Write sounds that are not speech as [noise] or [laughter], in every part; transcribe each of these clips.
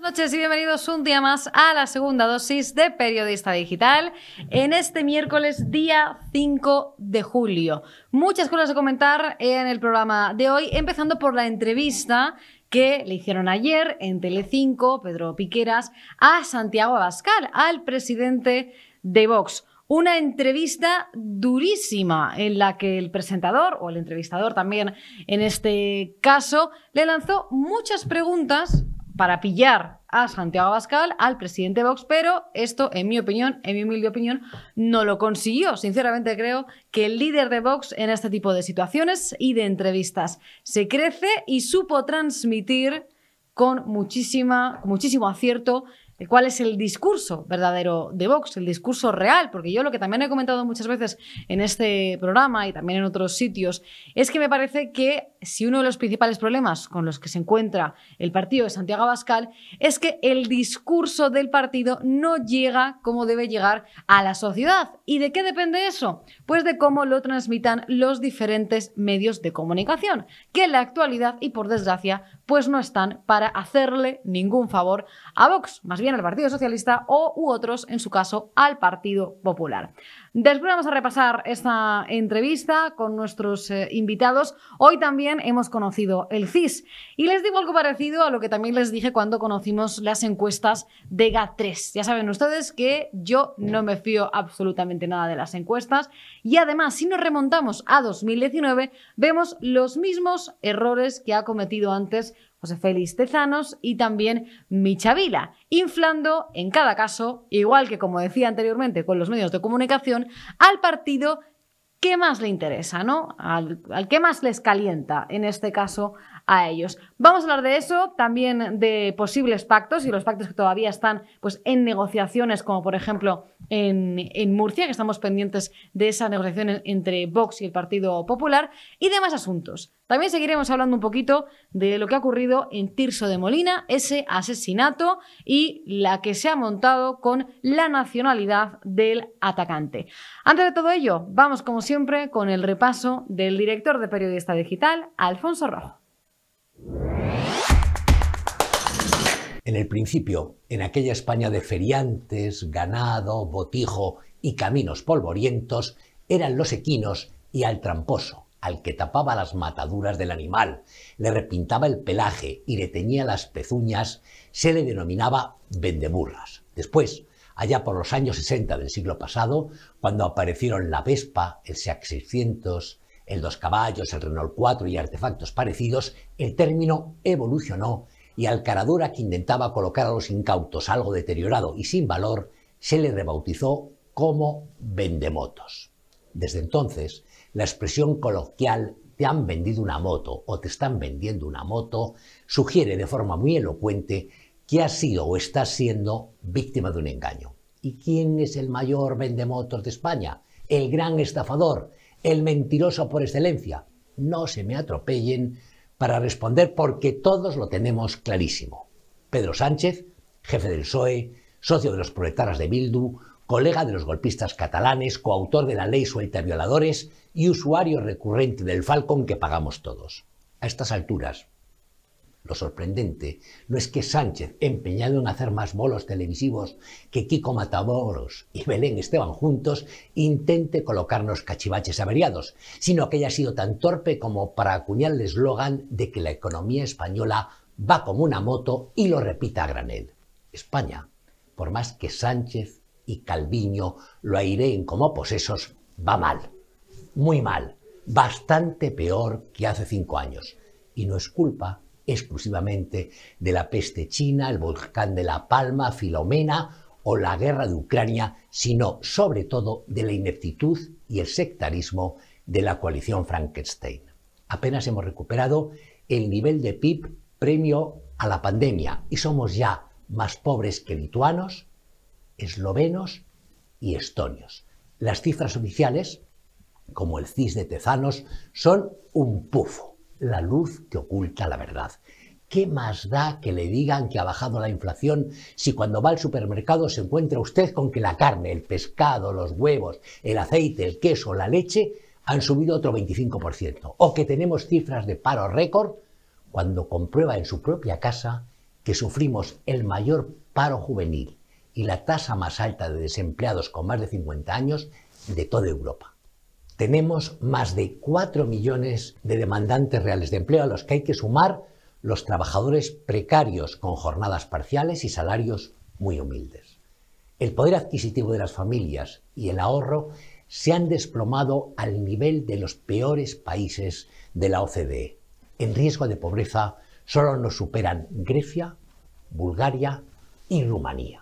noches y bienvenidos un día más a la segunda dosis de Periodista Digital en este miércoles día 5 de julio. Muchas cosas a comentar en el programa de hoy, empezando por la entrevista que le hicieron ayer en Telecinco, Pedro Piqueras, a Santiago Abascal, al presidente de Vox una entrevista durísima en la que el presentador, o el entrevistador también en este caso, le lanzó muchas preguntas para pillar a Santiago Abascal, al presidente Vox, pero esto, en mi opinión, en mi humilde opinión, no lo consiguió. Sinceramente creo que el líder de Vox en este tipo de situaciones y de entrevistas se crece y supo transmitir con muchísima, muchísimo acierto cuál es el discurso verdadero de Vox, el discurso real, porque yo lo que también he comentado muchas veces en este programa y también en otros sitios, es que me parece que si uno de los principales problemas con los que se encuentra el partido de Santiago Abascal es que el discurso del partido no llega como debe llegar a la sociedad. ¿Y de qué depende eso? Pues de cómo lo transmitan los diferentes medios de comunicación, que en la actualidad y por desgracia pues no están para hacerle ningún favor a Vox, más bien al Partido Socialista o u otros, en su caso, al Partido Popular. Después vamos a repasar esta entrevista con nuestros eh, invitados. Hoy también hemos conocido el CIS y les digo algo parecido a lo que también les dije cuando conocimos las encuestas de GAT3. Ya saben ustedes que yo no me fío absolutamente nada de las encuestas y además si nos remontamos a 2019 vemos los mismos errores que ha cometido antes José pues Félix Tezanos y también Michavila, inflando en cada caso, igual que como decía anteriormente con los medios de comunicación, al partido que más le interesa, ¿no? Al, al que más les calienta, en este caso a ellos. Vamos a hablar de eso, también de posibles pactos y los pactos que todavía están pues, en negociaciones, como por ejemplo en, en Murcia, que estamos pendientes de esa negociación entre Vox y el Partido Popular, y demás asuntos. También seguiremos hablando un poquito de lo que ha ocurrido en Tirso de Molina, ese asesinato y la que se ha montado con la nacionalidad del atacante. Antes de todo ello, vamos como siempre con el repaso del director de Periodista Digital, Alfonso Rojo. En el principio, en aquella España de feriantes, ganado, botijo y caminos polvorientos, eran los equinos y al tramposo, al que tapaba las mataduras del animal, le repintaba el pelaje y le teñía las pezuñas, se le denominaba vendeburras. Después, allá por los años 60 del siglo pasado, cuando aparecieron la Vespa, el SEAC 600, el dos caballos, el Renault 4 y artefactos parecidos, el término evolucionó y al Caradura que intentaba colocar a los incautos algo deteriorado y sin valor, se le rebautizó como vendemotos. Desde entonces, la expresión coloquial te han vendido una moto o te están vendiendo una moto sugiere de forma muy elocuente que has sido o estás siendo víctima de un engaño. ¿Y quién es el mayor vendemotos de España? El gran estafador, el mentiroso por excelencia. No se me atropellen para responder porque todos lo tenemos clarísimo. Pedro Sánchez, jefe del PSOE, socio de los proletaras de Bildu, colega de los golpistas catalanes, coautor de la ley suelta violadores y usuario recurrente del Falcon que pagamos todos. A estas alturas, lo sorprendente no es que Sánchez, empeñado en hacer más bolos televisivos que Kiko Mataboros y Belén Esteban juntos, intente colocarnos cachivaches averiados, sino que haya sido tan torpe como para acuñar el eslogan de que la economía española va como una moto y lo repita a granel. España, por más que Sánchez y Calviño lo aireen como posesos, va mal. Muy mal. Bastante peor que hace cinco años. Y no es culpa exclusivamente de la peste china, el volcán de La Palma, Filomena o la guerra de Ucrania, sino sobre todo de la ineptitud y el sectarismo de la coalición Frankenstein. Apenas hemos recuperado el nivel de PIB premio a la pandemia y somos ya más pobres que lituanos, eslovenos y estonios. Las cifras oficiales, como el CIS de Tezanos, son un pufo la luz que oculta la verdad. ¿Qué más da que le digan que ha bajado la inflación si cuando va al supermercado se encuentra usted con que la carne, el pescado, los huevos, el aceite, el queso, la leche han subido otro 25%? O que tenemos cifras de paro récord cuando comprueba en su propia casa que sufrimos el mayor paro juvenil y la tasa más alta de desempleados con más de 50 años de toda Europa tenemos más de 4 millones de demandantes reales de empleo a los que hay que sumar los trabajadores precarios con jornadas parciales y salarios muy humildes. El poder adquisitivo de las familias y el ahorro se han desplomado al nivel de los peores países de la OCDE. En riesgo de pobreza solo nos superan Grecia, Bulgaria y Rumanía.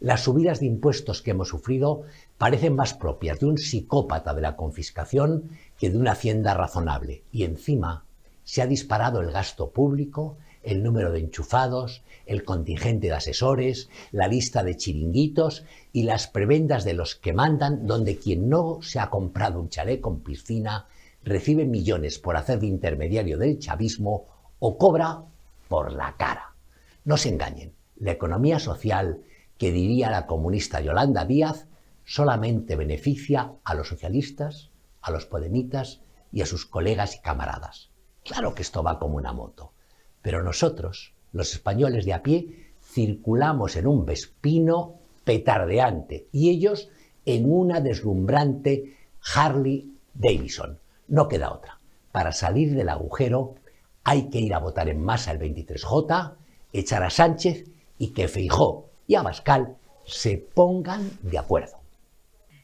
Las subidas de impuestos que hemos sufrido parecen más propias de un psicópata de la confiscación que de una hacienda razonable. Y encima se ha disparado el gasto público, el número de enchufados, el contingente de asesores, la lista de chiringuitos y las prebendas de los que mandan, donde quien no se ha comprado un chalet con piscina recibe millones por hacer de intermediario del chavismo o cobra por la cara. No se engañen, la economía social que diría la comunista Yolanda Díaz solamente beneficia a los socialistas, a los podemitas y a sus colegas y camaradas. Claro que esto va como una moto, pero nosotros, los españoles de a pie, circulamos en un Vespino petardeante y ellos en una deslumbrante Harley Davidson. No queda otra. Para salir del agujero hay que ir a votar en masa el 23J, echar a Sánchez y que Feijó y a Abascal se pongan de acuerdo.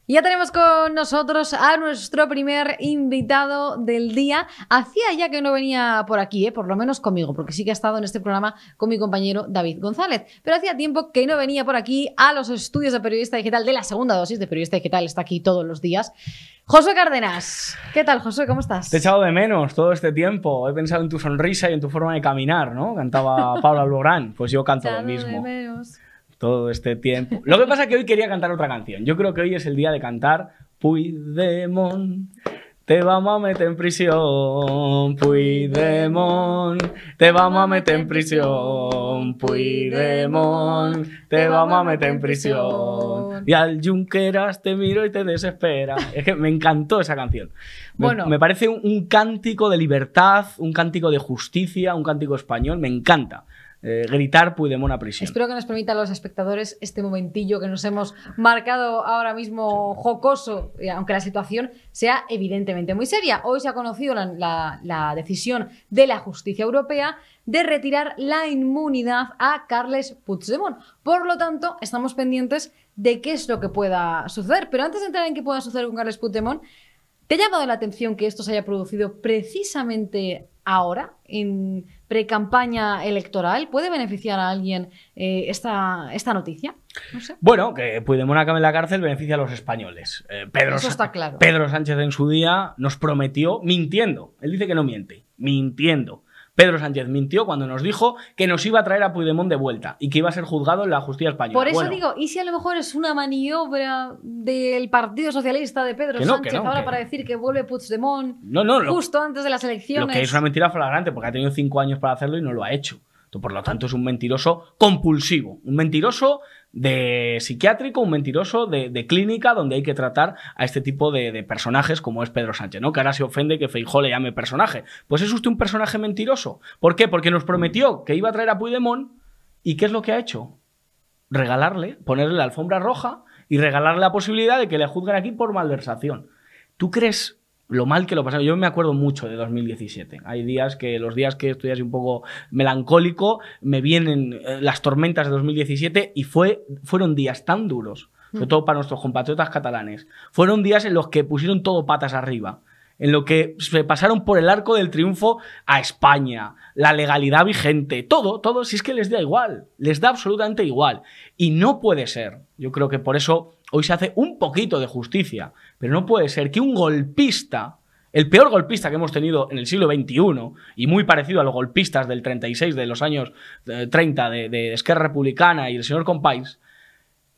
Ya tenemos con nosotros a nuestro primer invitado del día. Hacía ya que no venía por aquí, eh, por lo menos conmigo, porque sí que ha estado en este programa con mi compañero David González. Pero hacía tiempo que no venía por aquí a los estudios de periodista digital de la segunda dosis de periodista digital. Está aquí todos los días. José Cárdenas, ¿qué tal José? ¿Cómo estás? Te he echado de menos todo este tiempo. He pensado en tu sonrisa y en tu forma de caminar, ¿no? Cantaba Paula Alborán. Pues yo canto lo mismo todo este tiempo. Lo que pasa es que hoy quería cantar otra canción. Yo creo que hoy es el día de cantar Puidemon Te vamos a meter en prisión, Puidemon Te vamos a meter en prisión, Puidemon Te vamos a meter en prisión. Y al Junqueras te miro y te desespera. Es que me encantó esa canción. bueno. me parece un, cántico de libertad, un cántico de justicia, un cántico español. Me encanta. Eh, gritar Puigdemont a prisión. Espero que nos permita a los espectadores este momentillo que nos hemos marcado ahora mismo jocoso, eh, aunque la situación sea evidentemente muy seria. Hoy se ha conocido la, decisión de la justicia europea de retirar la inmunidad a Carles Puigdemont. Por lo tanto, estamos pendientes de qué es lo que pueda suceder. Pero antes de entrar en qué pueda suceder con Carles Puigdemont, ¿Te ha llamado la atención que esto se haya producido precisamente ahora, en pre-campaña electoral? ¿Puede beneficiar a alguien eh, esta, esta noticia? Bueno, que Puigdemont acabe en la cárcel beneficia a los españoles. Eh, Eso está claro. Pedro Sánchez en su día nos prometió mintiendo. Él dice que no miente, mintiendo Pedro Sánchez mintió cuando nos dijo que nos iba a traer a Puigdemont de vuelta y que iba a ser juzgado en la justicia española. Por eso digo, ¿y si a lo mejor es una maniobra del Partido Socialista de Pedro Sánchez ahora para decir que vuelve Puigdemont justo antes de las elecciones? Lo que es una mentira flagrante porque ha tenido cinco años para hacerlo y no lo ha hecho. Por lo tanto, es un mentiroso compulsivo. Un mentiroso de psiquiátrico, un mentiroso de, clínica donde hay que tratar a este tipo de, de, personajes como es Pedro Sánchez, ¿no? Que ahora se ofende que Feijó le llame personaje. Pues es usted un personaje mentiroso. ¿Por qué? Porque nos prometió que iba a traer a Puigdemont y ¿qué es lo que ha hecho? Regalarle, ponerle la alfombra roja y regalarle la posibilidad de que le juzguen aquí por malversación. ¿Tú crees lo mal que lo pasaba. Yo me acuerdo mucho de 2017. Hay días que los días que estoy así un poco melancólico, me vienen eh, las tormentas de 2017 y fue, fueron días tan duros, sobre mm. todo para nuestros compatriotas catalanes. Fueron días en los que pusieron todo patas arriba en los que se pasaron por el arco del triunfo a España, la legalidad vigente, todo, todo, si es que les da igual, les da absolutamente igual. Y no puede ser. Yo creo que por eso hoy se hace un poquito de justicia, pero no puede ser que un golpista, el peor golpista que hemos tenido en el siglo XXI, y muy parecido a los golpistas del 36, de los años 30 eh, de, de Esquerra Republicana y del señor Compáis,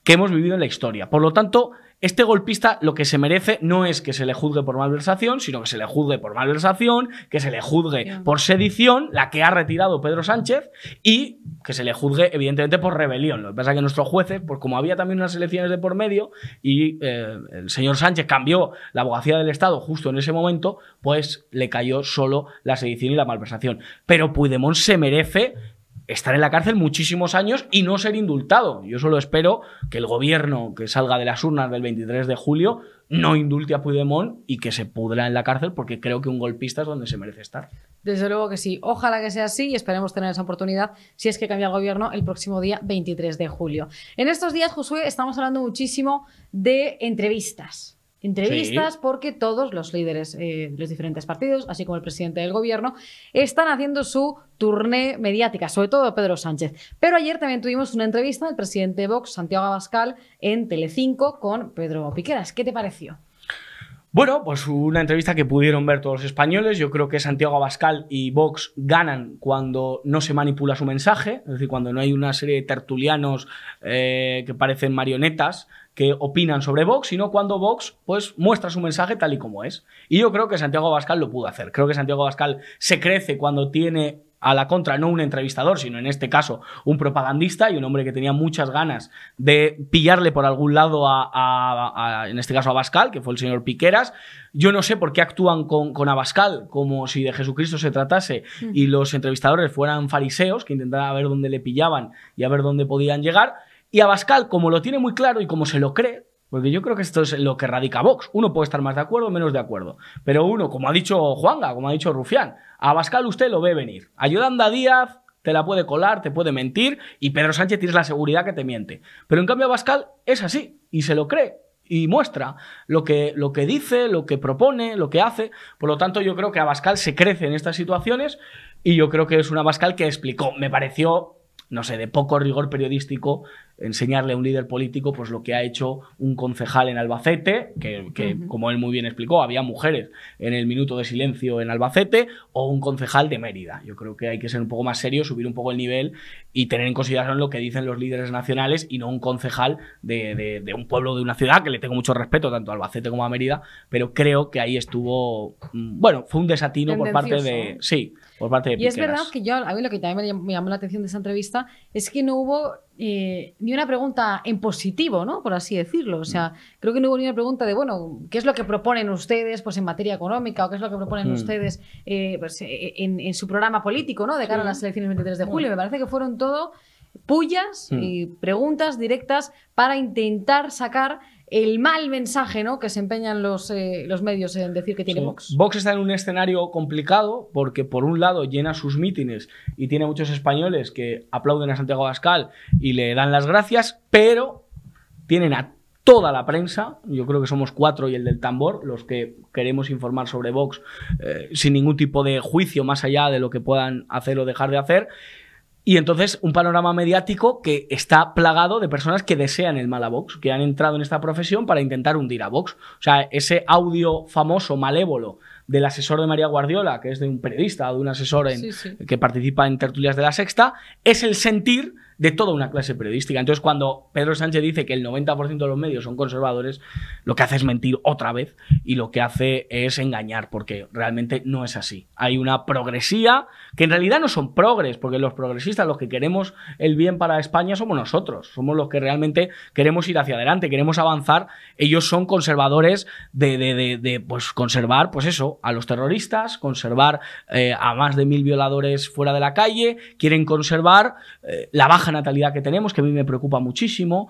que hemos vivido en la historia. Por lo tanto, este golpista lo que se merece no es que se le juzgue por malversación, sino que se le juzgue por malversación, que se le juzgue por sedición, la que ha retirado Pedro Sánchez, y que se le juzgue, evidentemente, por rebelión. Lo que pasa es que nuestros jueces, pues como había también unas elecciones de por medio y eh, el señor Sánchez cambió la abogacía del Estado justo en ese momento, pues le cayó solo la sedición y la malversación. Pero Puigdemont se merece estar en la cárcel muchísimos años y no ser indultado. Yo solo espero que el gobierno que salga de las urnas del 23 de julio no indulte a Puigdemont y que se pudra en la cárcel porque creo que un golpista es donde se merece estar. Desde luego que sí. Ojalá que sea así y esperemos tener esa oportunidad si es que cambia el gobierno el próximo día 23 de julio. En estos días, Josué, estamos hablando muchísimo de entrevistas entrevistas porque todos los líderes eh, de los diferentes partidos, así como el presidente del gobierno, están haciendo su turné mediática, sobre todo Pedro Sánchez. Pero ayer también tuvimos una entrevista del presidente de Vox, Santiago Abascal, en Telecinco con Pedro Piqueras. ¿Qué te pareció? Bueno, pues una entrevista que pudieron ver todos los españoles. Yo creo que Santiago Abascal y Vox ganan cuando no se manipula su mensaje, es decir, cuando no hay una serie de tertulianos eh, que parecen marionetas, que opinan sobre Vox, sino cuando Vox pues, muestra su mensaje tal y como es. Y yo creo que Santiago Abascal lo pudo hacer. Creo que Santiago Abascal se crece cuando tiene a la contra no un entrevistador, sino en este caso un propagandista y un hombre que tenía muchas ganas de pillarle por algún lado a, en este caso a Abascal, que fue el señor Piqueras. Yo no sé por qué actúan con, con Abascal como si de Jesucristo se tratase mm. y los entrevistadores fueran fariseos que intentaban ver dónde le pillaban y a ver dónde podían llegar. Y Abascal, como lo tiene muy claro y como se lo cree, porque yo creo que esto es lo que radica Vox. Uno puede estar más de acuerdo o menos de acuerdo. Pero uno, como ha dicho Juanga, como ha dicho Rufián, a Abascal usted lo ve venir. Ayudando a Díaz, te la puede colar, te puede mentir, y Pedro Sánchez tienes la seguridad que te miente. Pero en cambio Abascal es así, y se lo cree, y muestra lo que, lo que dice, lo que propone, lo que hace. Por lo tanto, yo creo que Abascal se crece en estas situaciones, y yo creo que es una Abascal que explicó, me pareció, no sé, de poco rigor periodístico enseñarle a un líder político pues lo que ha hecho un concejal en Albacete, que, como él muy bien explicó, había mujeres en el minuto de silencio en Albacete, o un concejal de Mérida. Yo creo que hay que ser un poco más serio, subir un poco el nivel y tener en consideración lo que dicen los líderes nacionales y no un concejal de, un pueblo, de una ciudad, que le tengo mucho respeto tanto a Albacete como a Mérida, pero creo que ahí estuvo, mm, bueno, fue un desatino por parte de... Sí, y es verdad que yo, a mí lo que también me llamó la atención de esa entrevista es que no hubo eh, ni una pregunta en positivo, ¿no? Por así decirlo. O sea, mm. creo que no hubo ni una pregunta de, bueno, ¿qué es lo que proponen ustedes pues, en materia económica o qué es lo que proponen mm. ustedes eh, pues, eh, en, su programa político, ¿no? De cara a las elecciones 23 de mm. julio. Me parece que fueron todo pullas y preguntas directas para intentar sacar el mal mensaje ¿no? que se empeñan los, eh, los medios en decir que tiene Vox. Vox está en un escenario complicado porque, por un lado, llena sus mítines y tiene muchos españoles que aplauden a Santiago Abascal y le dan las gracias, pero tienen a toda la prensa, yo creo que somos cuatro y el del tambor, los que queremos informar sobre Vox eh, sin ningún tipo de juicio más allá de lo que puedan hacer o dejar de hacer, y entonces un panorama mediático que está plagado de personas que desean el mal a Vox, que han entrado en esta profesión para intentar hundir a Vox. O sea, ese audio famoso, malévolo, del asesor de María Guardiola, que es de un periodista o de un asesor en, que participa en tertulias de la sexta, es el sentir de toda una clase periodística. Entonces, cuando Pedro Sánchez dice que el 90% de los medios son conservadores, lo que hace es mentir otra vez y lo que hace es engañar, porque realmente no es así. Hay una progresía que en realidad no son progres, porque los progresistas, los que queremos el bien para España, somos nosotros, somos los que realmente queremos ir hacia adelante, queremos avanzar. Ellos son conservadores de, pues, conservar, pues eso, a los terroristas, conservar eh, a más de mil violadores fuera de la calle, quieren conservar eh, la baja natalidad que tenemos, que a mí me preocupa muchísimo,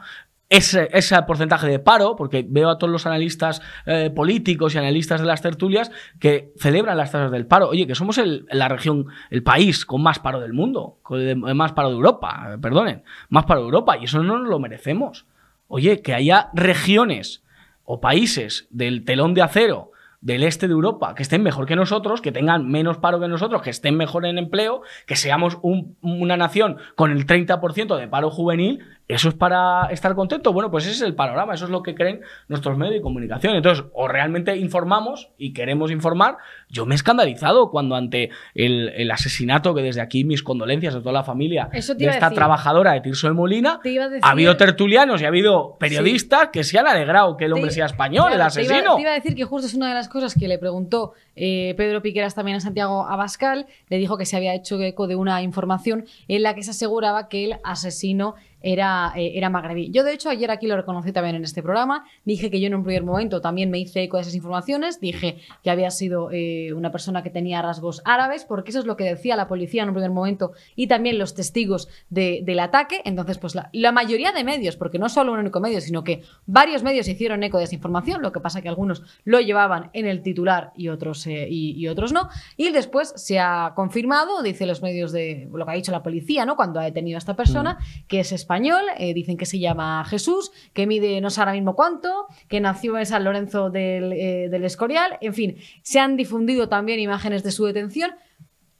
ese, ese, porcentaje de paro, porque veo a todos los analistas eh, políticos y analistas de las tertulias que celebran las tasas del paro. Oye, que somos la región, el país con más paro del mundo, con más paro de Europa, eh, perdonen, más paro de Europa, y eso no nos lo merecemos. Oye, que haya regiones o países del telón de acero del este de Europa, que estén mejor que nosotros, que tengan menos paro que nosotros, que estén mejor en empleo, que seamos una nación con el 30% de paro juvenil ¿Eso es para estar contento? Bueno, pues ese es el panorama, eso es lo que creen nuestros medios de comunicación. Entonces, o realmente informamos y queremos informar. Yo me he escandalizado cuando ante el, asesinato, que desde aquí mis condolencias a toda la familia de esta trabajadora de Tirso de Molina, ha habido tertulianos y ha habido periodistas que se han alegrado que el hombre sea español, el asesino. Te iba, a decir que justo es una de las cosas que le preguntó eh, Pedro Piqueras también a Santiago Abascal, le dijo que se había hecho eco de una información en la que se aseguraba que el asesino era, eh, magrebí. Yo, de hecho, ayer aquí lo reconocí también en este programa. Dije que yo en un primer momento también me hice eco de esas informaciones. Dije que había sido eh, una persona que tenía rasgos árabes, porque eso es lo que decía la policía en un primer momento y también los testigos del ataque. Entonces, pues la, mayoría de medios, porque no solo un único medio, sino que varios medios hicieron eco de esa información. Lo que pasa que algunos lo llevaban en el titular y otros, eh, y, otros no. Y después se ha confirmado, dice los medios de lo que ha dicho la policía, ¿no? Cuando ha detenido a esta persona, mm. que es español español, eh, dicen que se llama Jesús, que mide no sé ahora mismo cuánto, que nació en San Lorenzo del, eh, del Escorial, en fin, se han difundido también imágenes de su detención.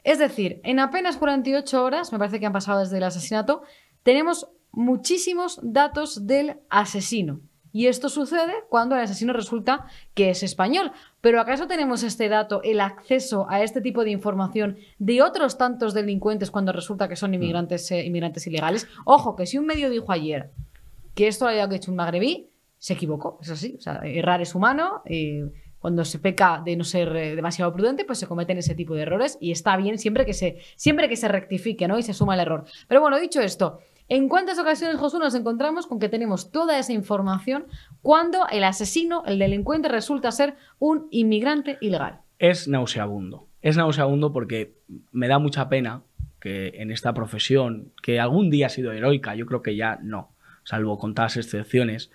Es decir, en apenas 48 horas, me parece que han pasado desde el asesinato, tenemos muchísimos datos del asesino. Y esto sucede cuando el asesino resulta que es español. Pero ¿acaso tenemos este dato, el acceso a este tipo de información de otros tantos delincuentes cuando resulta que son mm. inmigrantes, eh, inmigrantes ilegales? Ojo, que si un medio dijo ayer que esto lo había hecho un magrebí, se equivocó, es así. O sea, errar es humano. Eh, cuando se peca de no ser eh, demasiado prudente, pues se cometen ese tipo de errores y está bien siempre que se, siempre que se rectifique ¿no? y se suma el error. Pero bueno, dicho esto, ¿En cuántas ocasiones, Josu, nos encontramos con que tenemos toda esa información cuando el asesino, el delincuente, resulta ser un inmigrante ilegal? Es nauseabundo. Es nauseabundo porque me da mucha pena que en esta profesión, que algún día ha sido heroica, yo creo que ya no, salvo con todas excepciones,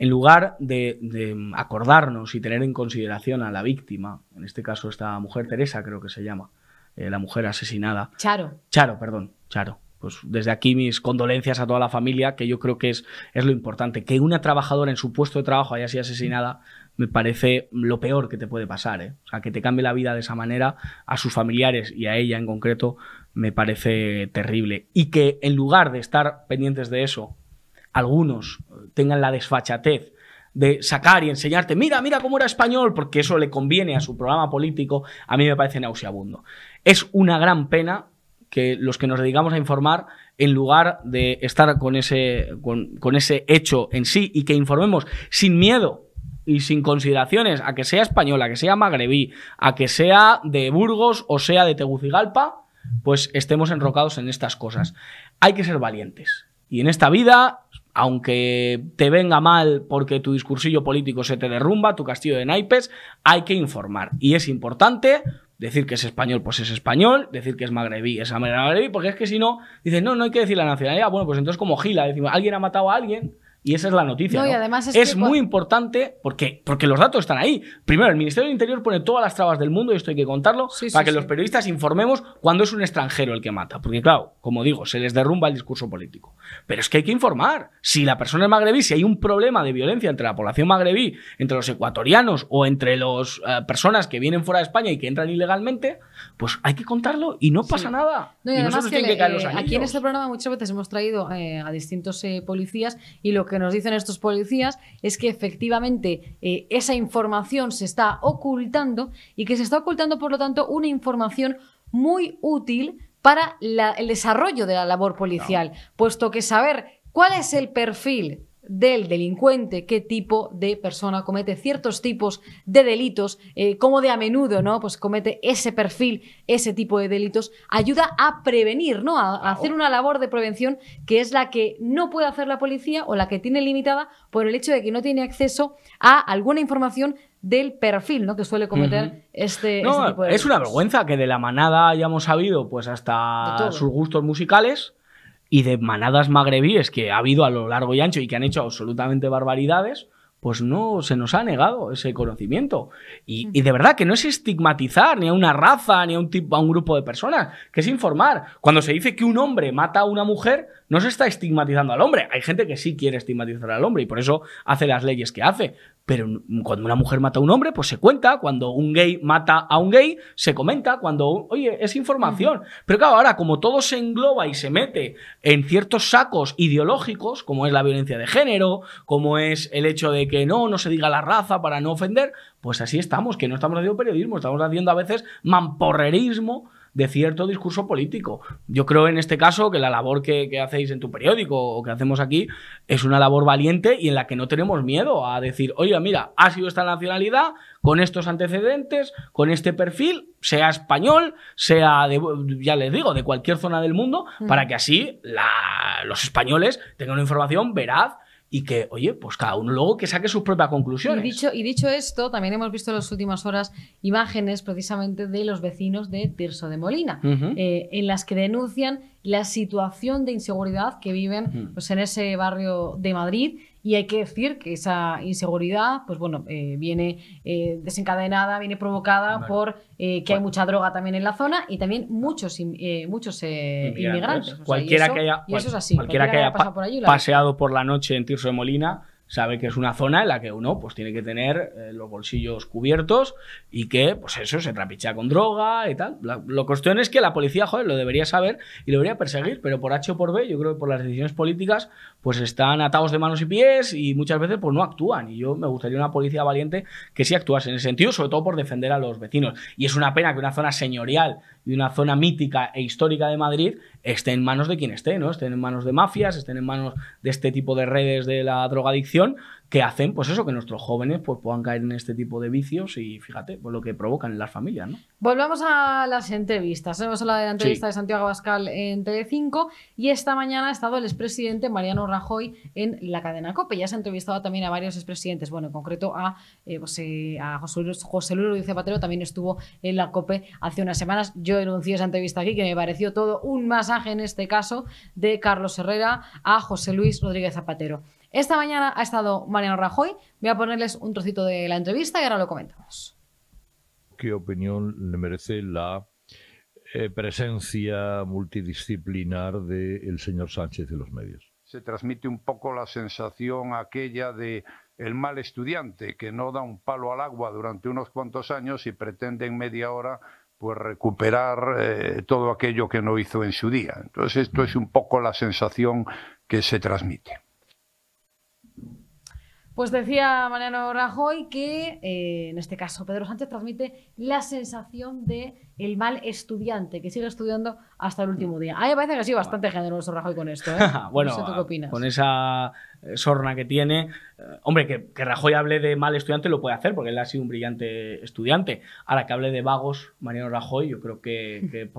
en lugar de, acordarnos y tener en consideración a la víctima, en este caso esta mujer Teresa creo que se llama, eh, la mujer asesinada. Charo. Charo, perdón, Charo pues desde aquí mis condolencias a toda la familia, que yo creo que es, es lo importante. Que una trabajadora en su puesto de trabajo haya sido asesinada me parece lo peor que te puede pasar. ¿eh? O sea, que te cambie la vida de esa manera a sus familiares y a ella en concreto me parece terrible. Y que en lugar de estar pendientes de eso, algunos tengan la desfachatez de sacar y enseñarte, mira, mira cómo era español, porque eso le conviene a su programa político, a mí me parece nauseabundo. Es una gran pena que los que nos dedicamos a informar, en lugar de estar con ese, con, ese hecho en sí y que informemos sin miedo y sin consideraciones a que sea española, a que sea magrebí, a que sea de Burgos o sea de Tegucigalpa, pues estemos enrocados en estas cosas. Hay que ser valientes. Y en esta vida, aunque te venga mal porque tu discursillo político se te derrumba, tu castillo de naipes, hay que informar. Y es importante Decir que es español, pues es español. Decir que es magrebí, es magrebí. Porque es que si no, dices, no, no hay que decir la nacionalidad. Bueno, pues entonces como gila, decimos, alguien ha matado a alguien y esa es la noticia. es, muy importante porque, porque los datos están ahí. Primero, el Ministerio del Interior pone todas las trabas del mundo, y esto hay que contarlo, para que los periodistas informemos cuando es un extranjero el que mata. Porque, claro, como digo, se les derrumba el discurso político. Pero es que hay que informar. Si la persona es magrebí, si hay un problema de violencia entre la población magrebí, entre los ecuatorianos o entre las eh, personas que vienen fuera de España y que entran ilegalmente, pues hay que contarlo y no pasa nada. y, además eh, aquí en este programa muchas veces hemos traído eh, a distintos policías y lo que que nos dicen estos policías es que efectivamente eh, esa información se está ocultando y que se está ocultando, por lo tanto, una información muy útil para el desarrollo de la labor policial, puesto que saber cuál es el perfil del delincuente, qué tipo de persona comete ciertos tipos de delitos, eh, cómo de a menudo ¿no? pues comete ese perfil, ese tipo de delitos, ayuda a prevenir, ¿no? a, hacer una labor de prevención que es la que no puede hacer la policía o la que tiene limitada por el hecho de que no tiene acceso a alguna información del perfil ¿no? que suele cometer este, este tipo de Es una vergüenza que de la manada hayamos sabido pues hasta sus gustos musicales y de manadas magrebíes que ha habido a lo largo y ancho y que han hecho absolutamente barbaridades, pues no se nos ha negado ese conocimiento. Mm. Y, de verdad que no es estigmatizar ni a una raza, ni a un, tipo, a un grupo de personas, que es informar. Cuando se dice que un hombre mata a una mujer, no se está estigmatizando al hombre. Hay gente que sí quiere estigmatizar al hombre y por eso hace las leyes que hace. Pero cuando una mujer mata a un hombre, pues se cuenta. Cuando un gay mata a un gay, se comenta. Cuando, oye, es información. Pero claro, ahora como todo se engloba y se mete en ciertos sacos ideológicos, como es la violencia de género, como es el hecho de que no, no se diga la raza para no ofender, pues así estamos, que no estamos haciendo periodismo, estamos haciendo a veces mamporrerismo de cierto discurso político. Yo creo en este caso que la labor que, hacéis en tu periódico o que hacemos aquí es una labor valiente y en la que no tenemos miedo a decir, oye, mira, ha sido esta nacionalidad, con estos antecedentes, con este perfil, sea español, sea, de, ya les digo, de cualquier zona del mundo, para que así los españoles tengan una información veraz y que, oye, pues cada uno luego que saque sus propias conclusiones. Y dicho, esto, también hemos visto en las últimas horas imágenes precisamente de los vecinos de Tirso de Molina, eh, en las que denuncian la situación de inseguridad que viven pues, en ese barrio de Madrid y hay que decir que esa inseguridad, pues bueno, eh, viene eh, desencadenada, viene provocada por eh, que hay mucha droga también en la zona y también muchos, muchos inmigrantes. cualquiera, que haya, que haya, paseado por la noche en Tirso de Molina sabe que es una zona en la que uno pues tiene que tener eh, los bolsillos cubiertos y que pues eso se trapichea con droga y tal. lo cuestión es que la policía, joder, lo debería saber y lo debería perseguir, pero por H o por B, yo creo que por las decisiones políticas pues están atados de manos y pies y muchas veces pues no actúan y yo me gustaría una policía valiente que sí actuase en ese sentido, sobre todo por defender a los vecinos. Y es una pena que una zona señorial de una zona mítica e histórica de Madrid esté en manos de quien esté, ¿no? Estén en manos de mafias, estén en manos de este tipo de redes de la drogadicción, que hacen, pues eso, que nuestros jóvenes pues, puedan caer en este tipo de vicios y fíjate, pues, lo que provocan en las familias. ¿no? Volvamos a las entrevistas. Hemos hablado de la entrevista de Santiago Abascal en Telecinco y esta mañana ha estado el expresidente Mariano Rajoy en la cadena COPE. Ya se ha entrevistado también a varios expresidentes, bueno, en concreto a, eh, pues, eh, a José, Luis, Rodríguez Zapatero, también estuvo en la COPE hace unas semanas. Yo denuncié esa entrevista aquí que me pareció todo un masaje en este caso de Carlos Herrera a José Luis Rodríguez Zapatero. Esta mañana ha estado Mariano Rajoy. Voy a ponerles un trocito de la entrevista y ahora lo comentamos. ¿Qué opinión le merece la eh, presencia multidisciplinar del señor Sánchez en los medios? Se transmite un poco la sensación aquella de el mal estudiante que no da un palo al agua durante unos cuantos años y pretende en media hora pues recuperar eh, todo aquello que no hizo en su día. Entonces esto es un poco la sensación que se transmite. Pues decía Mariano Rajoy que, eh, en este caso, Pedro Sánchez transmite la sensación de el mal estudiante que sigue estudiando hasta el último día. A mí me parece que ha sido bastante generoso Rajoy con esto. ¿eh? [laughs] bueno, qué opinas. con esa sorna que tiene. Eh, hombre, que, Rajoy hable de mal estudiante lo puede hacer, porque él ha sido un brillante estudiante. Ahora que hable de vagos, Mariano Rajoy, yo creo [laughs] pues, que,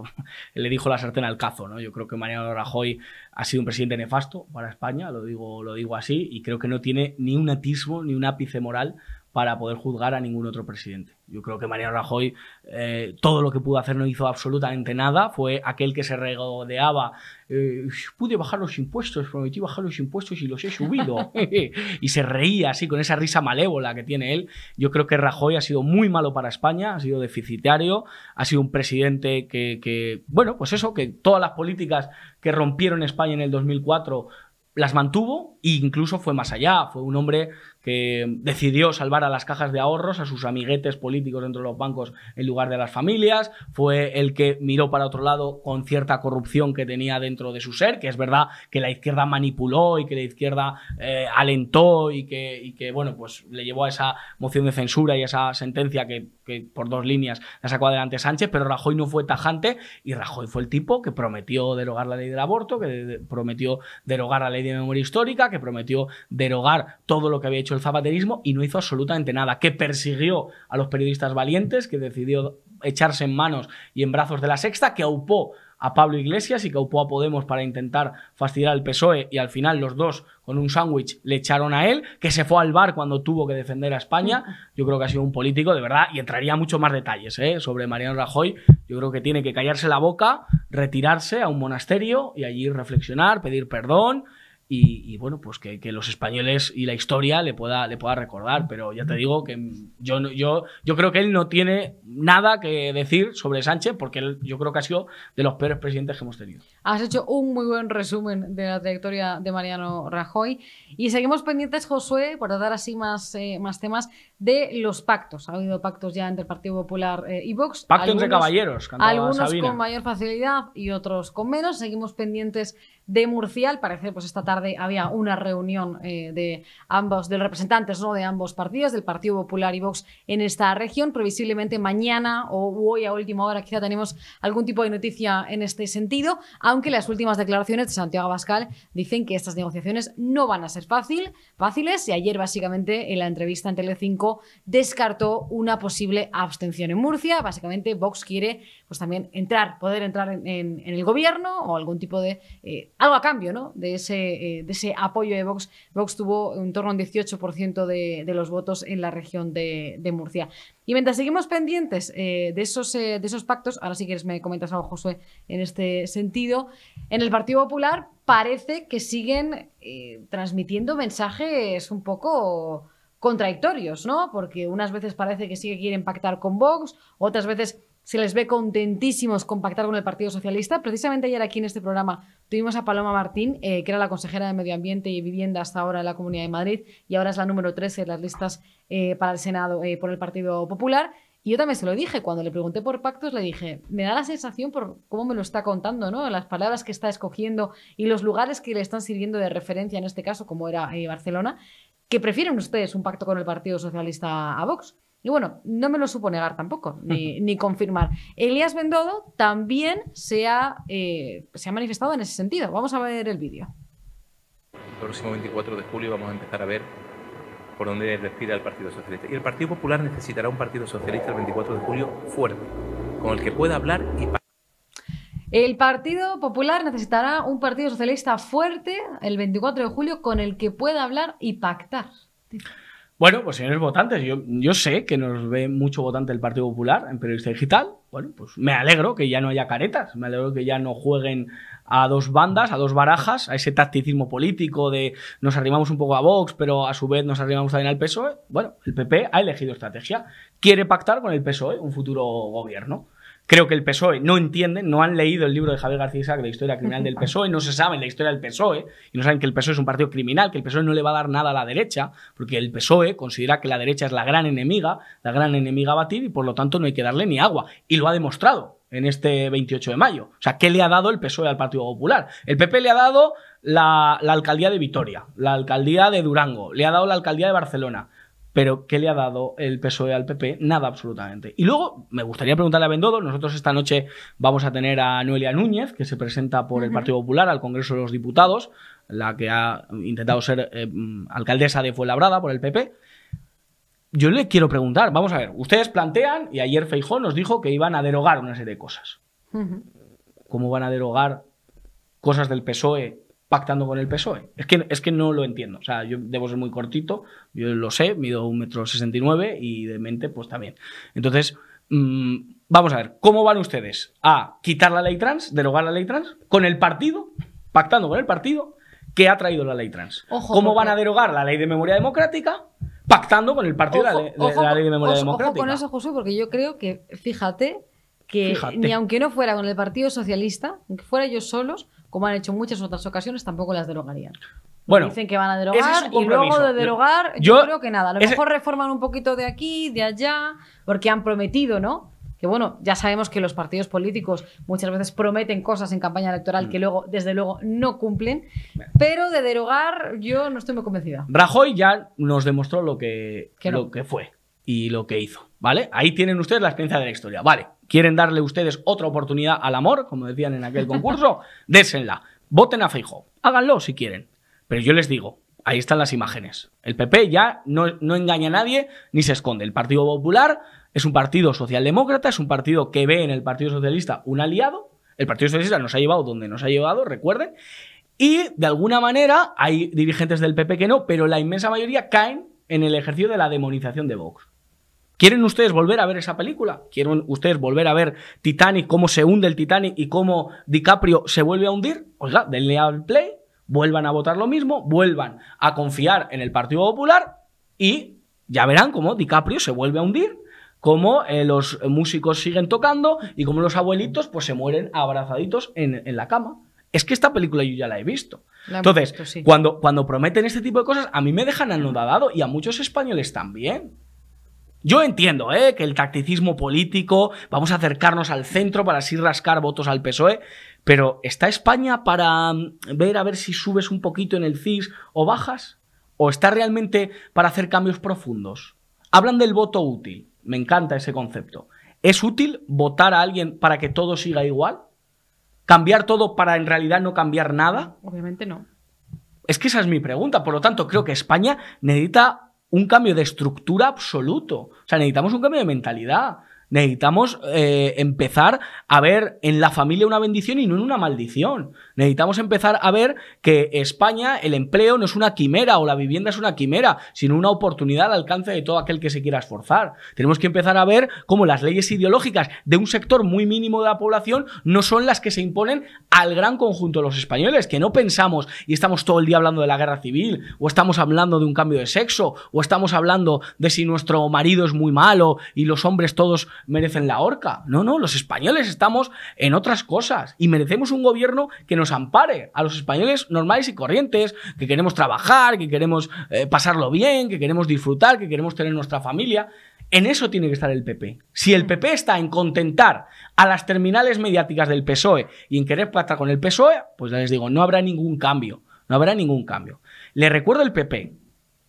le dijo la sartén al cazo, ¿no? Yo creo que Mariano Rajoy ha sido un presidente nefasto para España, lo digo, lo digo así, y creo que no tiene ni un atismo ni un ápice moral para poder juzgar a ningún otro presidente. Yo creo que Mariano Rajoy eh, todo lo que pudo hacer no hizo absolutamente nada. Fue aquel que se regodeaba. Eh, pude bajar los impuestos, prometí bajar los impuestos y los he subido. [laughs] y se reía así con esa risa malévola que tiene él. Yo creo que Rajoy ha sido muy malo para España, ha sido deficitario, ha sido un presidente que bueno, pues eso, que todas las políticas que rompieron España en el 2004 las mantuvo e incluso fue más allá. Fue un hombre que decidió salvar a las cajas de ahorros, a sus amiguetes políticos dentro de los bancos en lugar de las familias, fue el que miró para otro lado con cierta corrupción que tenía dentro de su ser, que es verdad que la izquierda manipuló y que la izquierda eh, alentó y que, bueno, pues le llevó a esa moción de censura y a esa sentencia que, por dos líneas la sacó adelante Sánchez, pero Rajoy no fue tajante y Rajoy fue el tipo que prometió derogar la ley del aborto, que prometió derogar la ley de memoria histórica, que prometió derogar todo lo que había hecho zapaterismo y no hizo absolutamente nada, que persiguió a los periodistas valientes, que decidió echarse en manos y en brazos de la sexta, que aupó a Pablo Iglesias y que aupó a Podemos para intentar fastidiar al PSOE y al final los dos con un sándwich le echaron a él, que se fue al bar cuando tuvo que defender a España. Yo creo que ha sido un político de verdad y entraría mucho más detalles ¿eh? sobre Mariano Rajoy. Yo creo que tiene que callarse la boca, retirarse a un monasterio y allí reflexionar, pedir perdón y, bueno, pues que, los españoles y la historia le pueda, le pueda recordar, pero ya te digo que yo, yo, yo creo que él no tiene nada que decir sobre Sánchez porque yo creo que ha sido de los peores presidentes que hemos tenido. Has hecho un muy buen resumen de la trayectoria de Mariano Rajoy. Y seguimos pendientes, Josué, por dar así más, eh, más temas, de los pactos. Ha habido pactos ya entre el Partido Popular eh, y Vox. Pactos entre caballeros, Algunos con mayor facilidad y otros con menos. Seguimos pendientes de Murcia. Al parecer, pues esta tarde había una reunión eh, de ambos, de representantes ¿no? de ambos partidos, del Partido Popular y Vox en esta región. Previsiblemente mañana o hoy a última hora quizá tenemos algún tipo de noticia en este sentido aunque las últimas declaraciones de Santiago Abascal dicen que estas negociaciones no van a ser fácil, fáciles y ayer básicamente en la entrevista en Telecinco descartó una posible abstención en Murcia. Básicamente Vox quiere pues también entrar, poder entrar en, el gobierno o algún tipo de eh, algo a cambio ¿no? Eh, de, ese, apoyo de Vox. Vox tuvo en torno a un 18% de, los votos en la región de Murcia. Y mientras seguimos pendientes eh, de, esos, eh, de esos pactos, ahora si quieres me comentas algo, José, en este sentido, en el Partido Popular parece que siguen eh, transmitiendo mensajes un poco contradictorios, ¿no? Porque unas veces parece que sí que quieren pactar con Vox, otras veces se les ve contentísimos con pactar con el Partido Socialista. Precisamente ayer aquí en este programa tuvimos a Paloma Martín, eh, que era la consejera de Medio Ambiente y Vivienda hasta ahora en la Comunidad de Madrid y ahora es la número 13 en las listas eh, para el Senado eh, por el Partido Popular. Y yo también se lo dije, cuando le pregunté por pactos, le dije, me da la sensación por cómo me lo está contando, ¿no? Las palabras que está escogiendo y los lugares que le están sirviendo de referencia en este caso, como era Barcelona, que prefieren ustedes un pacto con el Partido Socialista a Vox. Y bueno, no me lo supo negar tampoco, ni, [laughs] confirmar. Elías Bendodo también eh, se ha, manifestado en ese sentido. Vamos a ver el vídeo. El próximo 24 de julio vamos a empezar a ver por dónde respira el Partido Socialista. Y el Partido Popular necesitará un Partido Socialista el 24 de julio fuerte, con el que pueda hablar y... pactar. El Partido Popular necesitará un Partido Socialista fuerte el 24 de julio con el que pueda hablar y pactar. Bueno, pues señores votantes, yo, yo sé que nos ve mucho votante el Partido Popular en Periodista Digital. Bueno, pues me alegro que ya no haya caretas, me alegro que ya no jueguen a dos bandas, a dos barajas, a ese tacticismo político de nos arrimamos un poco a Vox, pero a su vez nos arrimamos también al PSOE. Bueno, el PP ha elegido estrategia, quiere pactar con el PSOE un futuro gobierno. Creo que el PSOE no entiende, no han leído el libro de Javier García Isaac de historia criminal del [laughs] PSOE, no se saben la historia del PSOE y no saben que el PSOE es un partido criminal, que el PSOE no le va a dar nada a la derecha, porque el PSOE considera que la derecha es la gran enemiga, la gran enemiga a batir y por lo tanto no hay que darle ni agua. Y lo ha demostrado en este 28 de mayo. O sea, ¿qué le ha dado el PSOE al Partido Popular? El PP le ha dado la alcaldía de Vitoria, la alcaldía de Durango, le ha dado la alcaldía de Barcelona, pero ¿qué le ha dado el PSOE al PP? Nada absolutamente. Y luego me gustaría preguntarle a Bendodo, nosotros esta noche vamos a tener a Noelia Núñez, que se presenta por el Partido Popular al Congreso de los Diputados, la que ha intentado ser eh, alcaldesa de Fuenlabrada por el PP. Yo le quiero preguntar, vamos a ver, ustedes plantean, y ayer Feijón nos dijo que iban a derogar una serie de cosas. ¿Cómo van a derogar cosas del PSOE pactando con el PSOE. Es que, es que no lo entiendo. O sea, yo debo ser muy cortito, yo lo sé, mido un metro sesenta y de mente pues también. Entonces, mm, vamos a ver, ¿cómo van ustedes a quitar la ley trans, derogar la ley trans, con el partido, pactando con el partido que ha traído la ley trans? ¿Cómo van a derogar la ley de memoria democrática? Pactando con el partido de, la, ley de memoria democrática. Ojo con eso, José, porque yo creo que, fíjate, que ni aunque no fuera con el Partido Socialista, que fuera ellos solos, como han hecho muchas otras ocasiones, tampoco las derogarían. Bueno, dicen que van a derogar y luego de derogar, yo, creo que nada. A lo mejor reforman un poquito de aquí, de allá, porque han prometido, ¿no? Que bueno, ya sabemos que los partidos políticos muchas veces prometen cosas en campaña electoral mm. que luego, desde luego, no cumplen. Pero de derogar, yo no estoy muy convencida. Rajoy ya nos demostró lo que, lo que fue y lo que hizo. ¿Vale? Ahí tienen ustedes la experiencia de la historia. Vale, ¿Quieren darle ustedes otra oportunidad al amor, como decían en aquel concurso? [laughs] Désenla. Voten a fijo, Háganlo si quieren. Pero yo les digo, ahí están las imágenes. El PP ya no, no, engaña a nadie ni se esconde. El Partido Popular es un partido socialdemócrata, es un partido que ve en el Partido Socialista un aliado. El Partido Socialista nos ha llevado donde nos ha llevado, recuerden. Y de alguna manera hay dirigentes del PP que no, pero la inmensa mayoría caen en el ejercicio de la demonización de Vox. ¿Quieren ustedes volver a ver esa película? ¿Quieren ustedes volver a ver Titanic, cómo se hunde el Titanic y cómo DiCaprio se vuelve a hundir? Oiga, denle al play, vuelvan a votar lo mismo, vuelvan a confiar en el Partido Popular y ya verán cómo DiCaprio se vuelve a hundir cómo eh, los músicos siguen tocando y cómo los abuelitos pues se mueren abrazaditos en, la cama. Es que esta película yo ya la he visto. Entonces, cuando, cuando prometen este tipo de cosas, a mí me dejan dado y a muchos españoles también. Yo entiendo ¿eh? que el tacticismo político, vamos a acercarnos al centro para así rascar votos al PSOE, pero ¿está España para mm, ver a ver si subes un poquito en el CIS o bajas? ¿O está realmente para hacer cambios profundos? Hablan del voto útil, me encanta ese concepto. ¿Es útil votar a alguien para que todo siga igual? ¿Cambiar todo para en realidad no cambiar nada? Obviamente no. Es que esa es mi pregunta, por lo tanto creo que España necesita un cambio de estructura absoluto. O sea, necesitamos un cambio de mentalidad. Necesitamos eh, empezar a ver en la familia una bendición y no en una maldición. Necesitamos empezar a ver que España, el empleo no es una quimera o la vivienda es una quimera, sino una oportunidad al alcance de todo aquel que se quiera esforzar. Tenemos que empezar a ver cómo las leyes ideológicas de un sector muy mínimo de la población no son las que se imponen al gran conjunto de los españoles, que no pensamos y estamos todo el día hablando de la guerra civil, o estamos hablando de un cambio de sexo, o estamos hablando de si nuestro marido es muy malo y los hombres todos merecen la horca. No, no, los españoles estamos en otras cosas y merecemos un gobierno que nos ampare a los españoles normales y corrientes, que queremos trabajar, que queremos eh, pasarlo bien, que queremos disfrutar, que queremos tener nuestra familia. En eso tiene que estar el PP. Si el PP está en contentar a las terminales mediáticas del PSOE y en querer pactar con el PSOE, pues ya les digo, no habrá ningún cambio. No habrá ningún cambio. Le recuerdo el PP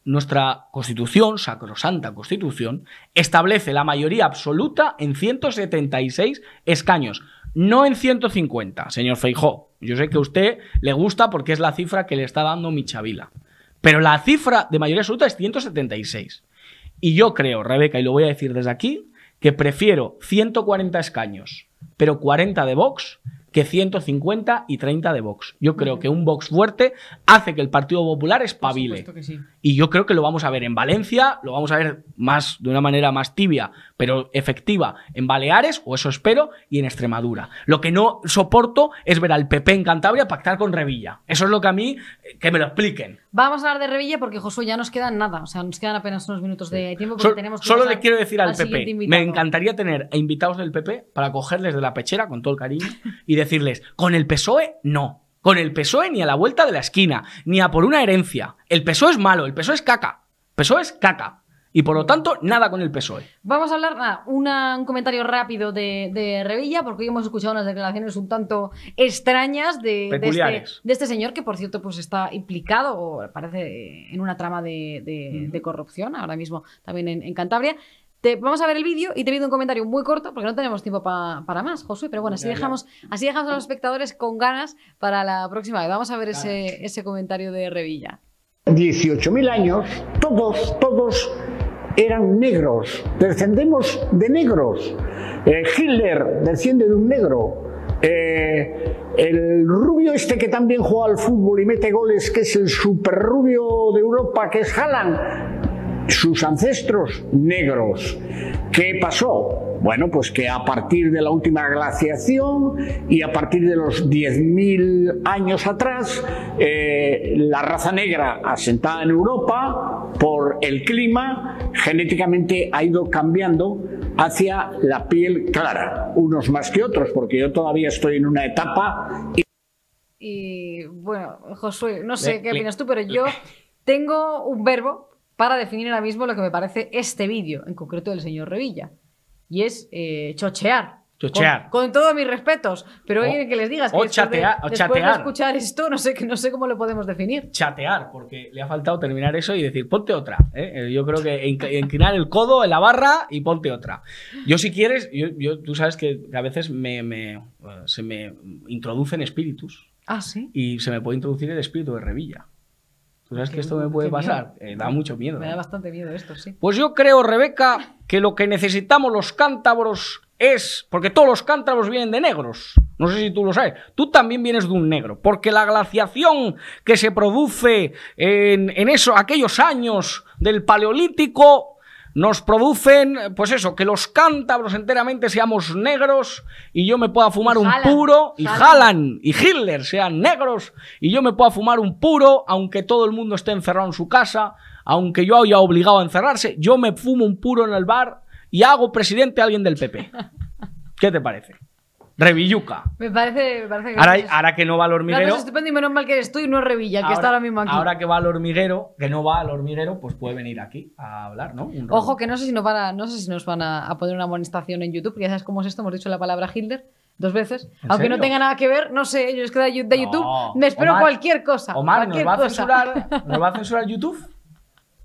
nuestra constitución, sacrosanta constitución, establece la mayoría absoluta en 176 escaños, no en 150, señor Feijó. Yo sé que a usted le gusta porque es la cifra que le está dando mi chavila, Pero la cifra de mayoría absoluta es 176. Y yo creo, Rebeca, y lo voy a decir desde aquí, que prefiero 140 escaños, pero 40 de Vox, que 150 y 30 de Vox. Yo creo que un Vox fuerte hace que el Partido Popular espabile. Y yo creo que lo vamos a ver en Valencia, lo vamos a ver más de una manera más tibia pero efectiva en Baleares, o eso espero, y en Extremadura. Lo que no soporto es ver al PP en Cantabria pactar con Revilla. Eso es lo que a mí, eh, que me lo expliquen. Vamos a hablar de Revilla porque, Josué, ya nos quedan nada. O sea, nos quedan apenas unos minutos de tiempo porque tenemos que Solo le quiero decir al, PP, me encantaría tener invitados del PP para cogerles de la pechera, con todo el cariño, y decirles, con el PSOE, no. Con el PSOE ni a la vuelta de la esquina, ni a por una herencia. El PSOE es malo, el PSOE es caca. El PSOE es caca. Y por lo tanto, nada con el PSOE. Vamos a hablar, nada, un comentario rápido de, Revilla, porque hoy hemos escuchado unas declaraciones un tanto extrañas de, este, de, este, señor, que por cierto pues está implicado, o parece, en una trama de, corrupción, ahora mismo también en, Cantabria. Te, vamos a ver el vídeo y te pido un comentario muy corto porque no tenemos tiempo para más, Josué. Pero bueno, así dejamos, así dejamos a los espectadores con ganas para la próxima vez. Vamos a ver ese, ese comentario de Revilla. 18.000 años, todos, todos eran negros, descendemos de negros. Eh, Hitler desciende de un negro. Eh, el rubio este que también juega al fútbol y mete goles, que es el super rubio de Europa, que es Haaland, sus ancestros negros. ¿Qué pasó? Bueno, pues que a partir de la última glaciación y a partir de los 10.000 años atrás, eh, la raza negra asentada en Europa por el clima genéticamente ha ido cambiando hacia la piel clara, unos más que otros, porque yo todavía estoy en una etapa. Y, bueno, Josué, no sé qué opinas tú, pero yo tengo un verbo para definir ahora mismo lo que me parece este vídeo, en concreto del señor Revilla y es eh, chochear. Chochear. Con, todos mis respetos, pero hay que les digas que o chatear, después de escuchar esto no sé, no sé cómo lo podemos definir. Chatear, porque le ha faltado terminar eso y decir, ponte otra. ¿eh? Eh, yo creo que inclinar el codo en la barra y ponte otra. Yo si quieres, tú sabes que a veces se me introducen espíritus. Ah, sí. Y se me puede introducir el espíritu de Revilla sabes que esto me puede pasar? Eh, da mucho miedo. Me da bastante miedo esto, sí. Pues yo creo, Rebeca, que lo que necesitamos los cántabros es. Porque todos los cántabros vienen de negros. No sé si tú lo sabes. Tú también vienes de un negro. Porque la glaciación que se produce en, en aquellos años del Paleolítico nos producen, pues eso, que los cántabros enteramente seamos negros y yo me pueda fumar un puro, y jalan, y Hitler sean negros y yo me pueda fumar un puro, aunque todo el mundo esté encerrado en su casa, aunque yo haya obligado a encerrarse, yo me fumo un puro en el bar y hago presidente a alguien del PP. ¿Qué te parece? Revilluca. Me parece, que ahora, que no va al hormiguero. No, estupendo y menos mal que eres tú y no es Revilla, que está ahora mismo aquí. Ahora que va al hormiguero, que no va al hormiguero, pues puede venir aquí a hablar, ¿no? Ojo, que no sé si nos van a, no sé si nos van a, poner una amonestación en YouTube, porque ya sabes cómo es esto, hemos dicho la palabra Hitler dos veces. Aunque no tenga nada que ver, no sé, yo es que de YouTube me espero cualquier cosa. Omar, ¿nos, va A censurar, [laughs] ¿nos va a censurar YouTube?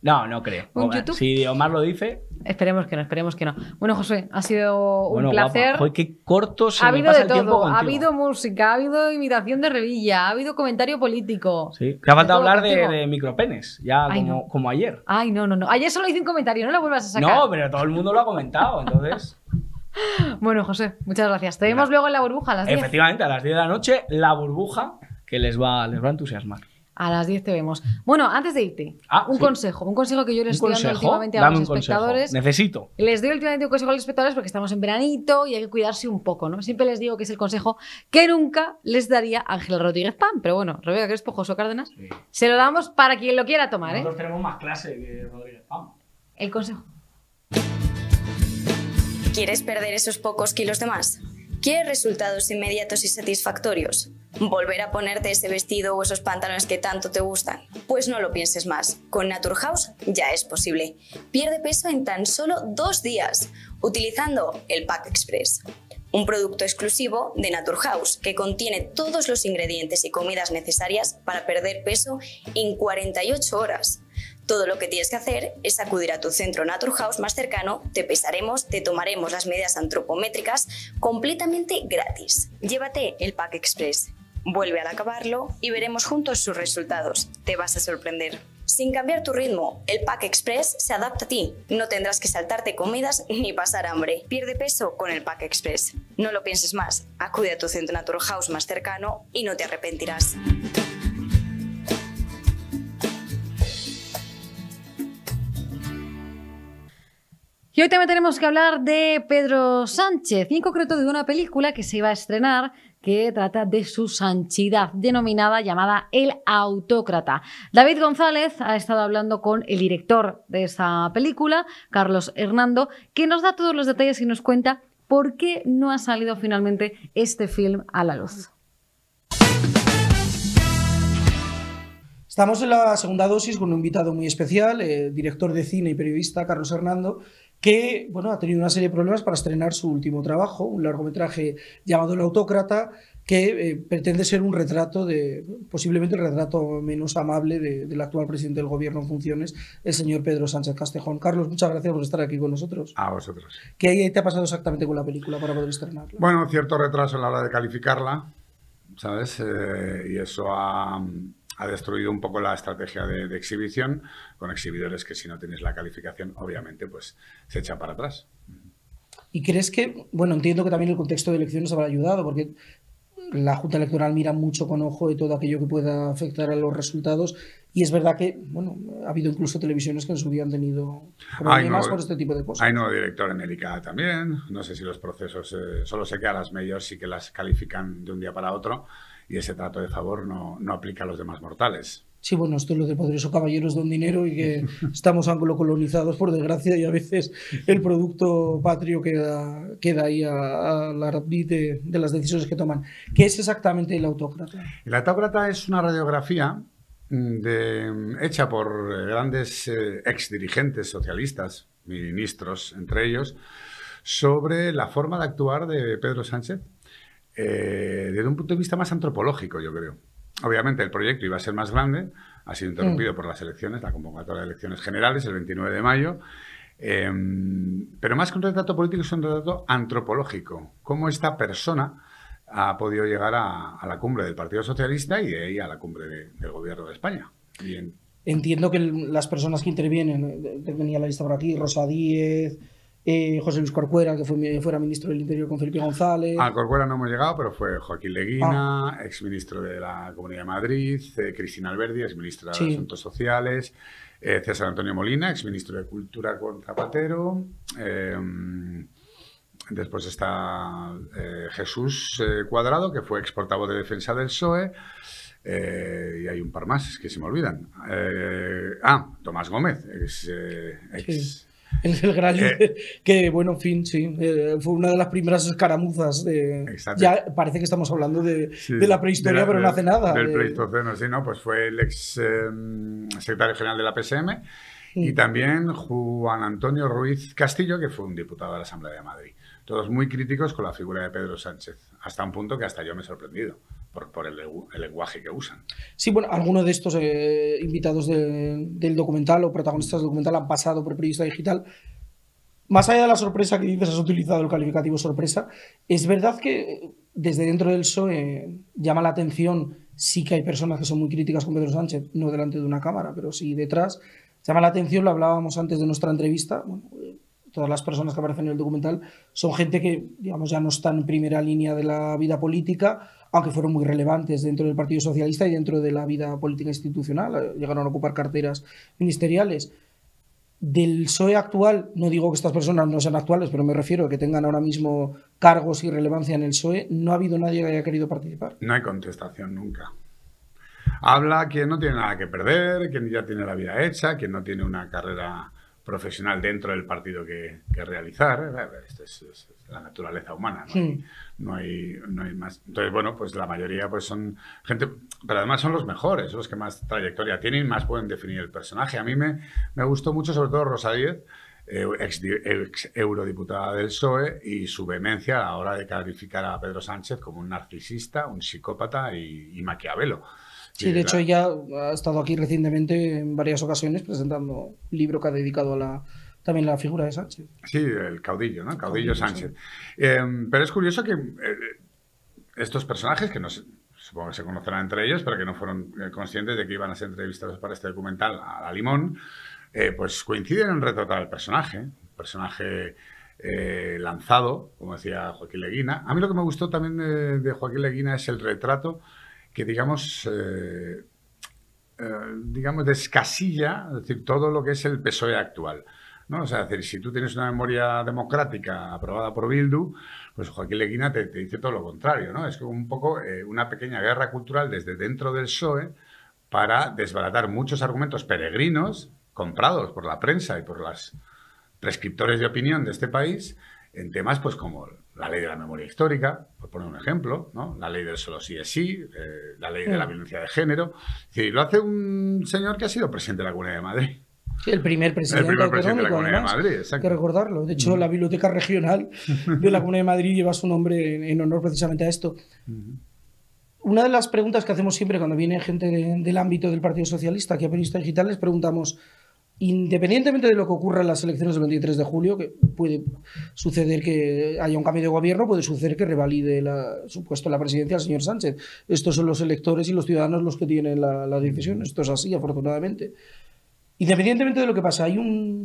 No, no creo. Si Omar lo dice. Esperemos que no, esperemos que no. Bueno, José, ha sido un placer. qué corto se ha habido de el todo. ha habido música, ha habido imitación de Revilla, ha habido comentario político. Sí, te ha faltado hablar de, micropenes, ya como, ayer. Ay, no, no, no. Ayer solo hice un comentario, no lo vuelvas a sacar. No, pero todo el mundo lo ha comentado, entonces. [laughs] bueno, José, muchas gracias. Te vemos luego en la burbuja a las 10. Efectivamente, a las 10 de la noche, la burbuja que les va, les va a entusiasmar. A las 10 te vemos. Bueno, antes de irte, ah, un consejo, un consejo que yo les estoy dando últimamente a los espectadores. Necesito. Les doy últimamente un consejo a los espectadores porque estamos en veranito y hay que cuidarse un poco, ¿no? Siempre les digo que es el consejo que nunca les daría Ángela Rodríguez Pan, pero bueno, Rebeca Crespo, José Cárdenas, se lo damos para quien lo quiera tomar, ¿eh? Nosotros tenemos más clase que Rodríguez Pan. El consejo. ¿Quieres perder esos pocos kilos de más? ¿Quieres resultados inmediatos y satisfactorios? volver a ponerte ese vestido o esos pantalones que tanto te gustan? Pues no lo pienses más. Con Naturhaus ya es posible. Pierde peso en tan solo dos días utilizando el Pack Express un producto exclusivo de Naturhaus que contiene todos los ingredientes y comidas necesarias para perder peso en 48 horas. Todo lo que tienes que hacer es acudir a tu centro Naturhaus más cercano, te pesaremos, te tomaremos las medidas antropométricas completamente gratis. Llévate el Pack Express. Vuelve al acabarlo y veremos juntos sus resultados. Te vas a sorprender. Sin cambiar tu ritmo, el Pack Express se adapta a ti. No tendrás que saltarte comidas [laughs] ni pasar hambre. Pierde peso con el Pack Express. No lo pienses más. Acude a tu centro Natural House más cercano y no te arrepentirás. Y hoy también tenemos que hablar de Pedro Sánchez, y en concreto de una película que se iba a estrenar que trata de su sanchidad, denominada llamada El Autócrata. David González ha estado hablando con el director de esa película, Carlos Hernando, que nos da todos los detalles y nos cuenta por qué no ha salido finalmente este film a la luz. Estamos en la segunda dosis con un invitado muy especial, el director de cine y periodista Carlos Hernando, que bueno, ha tenido una serie de problemas para estrenar su último trabajo, un largometraje llamado El Autócrata, que eh, pretende ser un retrato de, posiblemente el retrato menos amable del actual presidente del gobierno en funciones, el señor Pedro Sánchez Castejón. Carlos, muchas gracias por estar aquí con nosotros. A vosotros. ¿Qué te ha pasado exactamente con la película para poder estrenarla? Bueno, cierto retraso en la hora de calificarla, ¿sabes? Eh, y eso ha ha destruido un poco la estrategia de, exhibición con exhibidores que si no tenéis la calificación, obviamente, pues se echa para atrás. ¿Y crees que, bueno, entiendo que también el contexto de elecciones habrá ayudado, porque la Junta Electoral mira mucho con ojo de todo aquello que pueda afectar a los resultados y es verdad que, bueno, ha habido incluso televisiones que en su día han tenido problemas por este tipo de cosas. Hay nuevo director en Erika también. No sé si los procesos, eh, solo sé que a las medios sí que las califican de un día para otro, y ese trato de favor no, aplica a los demás mortales. Sí, bueno, esto es lo de poderoso caballeros don dinero y que [laughs] estamos anglo-colonizados por desgracia, y a veces el producto patrio queda, queda ahí a, la de, las decisiones que toman. ¿Qué es exactamente el autócrata? El autócrata es una radiografía mm, de, hecha por eh, grandes eh, ex dirigentes socialistas, ministros entre ellos, sobre la forma de actuar de Pedro Sánchez eh, desde un punto de vista más antropológico, yo creo. Obviamente el proyecto iba a ser más grande, ha sido interrumpido mm. por las elecciones, la convocatoria de elecciones generales el 29 de mayo, em, pero más que un retrato político es un retrato antropológico. ¿Cómo esta persona ha podido llegar a, la cumbre del Partido Socialista y de ahí a la cumbre del Gobierno de España? Entiendo que las personas que intervienen, eh, venía la lista por aquí, Rosa Díez, eh, José Luis Corcuera, que fue, fuera ministro del Interior con Felipe González. A ah, Corcuera no hemos llegado, pero fue Joaquín Leguina, ah. ex ministro de la Comunidad de Madrid, eh, Cristina Alberdi, ex ministra de Asuntos Sociales, eh, César Antonio Molina, ministro de Cultura con Zapatero. Em, después está Jesús Cuadrado, que fue portavoz de defensa del PSOE. y hay un par más, es que se me olvidan. ah, Tomás Gómez, ex, ex [laughs] El, el gran eh. que, bueno, fin, sí, eh, fue una de las primeras escaramuzas. De, ya parece que estamos hablando de, la prehistoria, pero no hace nada. Del prehistoceno, sí, ¿no? Pues fue el ex em, secretario general de la PSM y mm. también Juan Antonio Ruiz Castillo, que fue un diputado de la Asamblea de Madrid. Todos muy críticos con la figura de Pedro Sánchez, hasta un punto que hasta yo me he sorprendido por, el, lenguaje que usan. Sí, bueno, algunos de estos eh, invitados del documental o protagonistas del documental han pasado por periodista digital. Más allá de la sorpresa que dices, has utilizado el calificativo sorpresa, es verdad que eh, desde dentro del PSOE eh, llama la atención, sí que hay personas que son muy críticas con Pedro Sánchez, no delante de una cámara, pero sí detrás. Llama la atención, lo hablábamos antes de nuestra entrevista, todas las personas que aparecen en el documental son gente que, digamos, ya no están en primera línea de la vida política, aunque fueron muy relevantes dentro del Partido Socialista y dentro de la vida política institucional, eh, llegaron a ocupar carteras ministeriales. Del PSOE actual, no digo que estas personas no sean actuales, pero me refiero a que tengan ahora mismo cargos y relevancia en el PSOE, no ha habido nadie que haya querido participar. No hay contestación nunca. Habla quien no tiene nada que perder, quien ya tiene la vida hecha, quien no tiene una carrera profesional dentro del partido que, realizar. es, la naturaleza humana, hmm. ¿no? Hay, no, hay, más. Entonces, bueno, pues la mayoría pues son gente, pero además son los mejores, los que más trayectoria tienen y más pueden definir el personaje. A mí me, gustó mucho, sobre todo Rosa eh, Ex, eurodiputada del PSOE y su vehemencia a la hora de calificar a Pedro Sánchez como un narcisista, un psicópata y, y maquiavelo. Sí, de hecho ella ha estado aquí recientemente en varias ocasiones presentando un libro que ha dedicado a la, también la figura de Sánchez. Sí, el caudillo, ¿no? El caudillo, Sánchez. Em, pero es curioso que eh, estos personajes que supongo que se conocerán entre ellos, pero que no fueron eh, conscientes de que iban a ser entrevistados para este documental a la Limón, eh, pues coinciden en retratar al personaje, personaje lanzado, como decía Joaquín Leguina. A mí lo que me gustó también de, Joaquín Leguina es el retrato que, digamos, digamos, descasilla, decir, todo lo que es el PSOE actual. ¿no? O sea, si tú tienes una memoria democrática aprobada por Bildu, pues Joaquín Leguina te, dice todo lo contrario, ¿no? Es como un poco eh, una pequeña guerra cultural desde dentro del PSOE para desbaratar muchos argumentos peregrinos comprados por la prensa y por los prescriptores de opinión de este país en temas pues como la ley de la memoria histórica, por poner un ejemplo, ¿no? la ley del solo sí es sí, eh, la ley de la violencia de género. lo hace un señor que ha sido presidente de la Comunidad de Madrid el primer presidente, de la Comunidad de Madrid, Hay que recordarlo. De hecho, mm. la Biblioteca Regional de la Comunidad de Madrid lleva su nombre en, honor precisamente a esto. Mm. Una de las preguntas que hacemos siempre cuando viene gente del ámbito del Partido Socialista, que a Periodista Digital, les preguntamos, independientemente de lo que ocurra en las elecciones del 23 de julio, que puede suceder que haya un cambio de gobierno, puede suceder que revalide la, supuesto la presidencia del señor Sánchez. Estos son los electores y los ciudadanos los que tienen la decisión. Esto es así, afortunadamente. Independientemente de lo que pasa, hay un,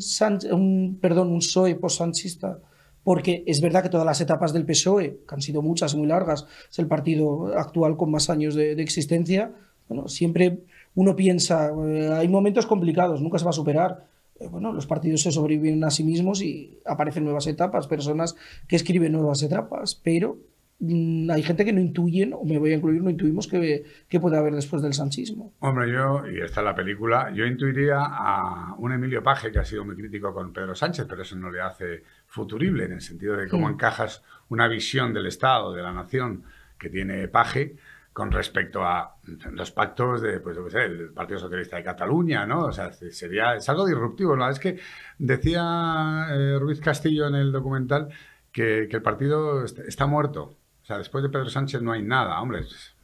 un perdón, un PSOE post-sanchista, porque es verdad que todas las etapas del PSOE, que han sido muchas, muy largas, es el partido actual con más años de, existencia, bueno, siempre uno piensa, eh, hay momentos complicados, nunca se va a superar. Eh, bueno, los partidos se sobreviven a sí mismos y aparecen nuevas etapas, personas que escriben nuevas etapas, pero Mm, hay gente que no intuye, o me voy a incluir, no intuimos que, que puede haber después del sanchismo. Hombre, yo, y esta es la película, yo intuiría a un Emilio Paje que ha sido muy crítico con Pedro Sánchez, pero eso no le hace futurible en el sentido de cómo hmm. encajas una visión del Estado, de la nación que tiene Paje con respecto a los pactos de, pues, el Partido Socialista de Cataluña, ¿no? O sea, sería, es algo disruptivo. La verdad es que decía eh, Ruiz Castillo en el documental que el partido está muerto o sea, después de Pedro Sánchez no hay nada, hombre,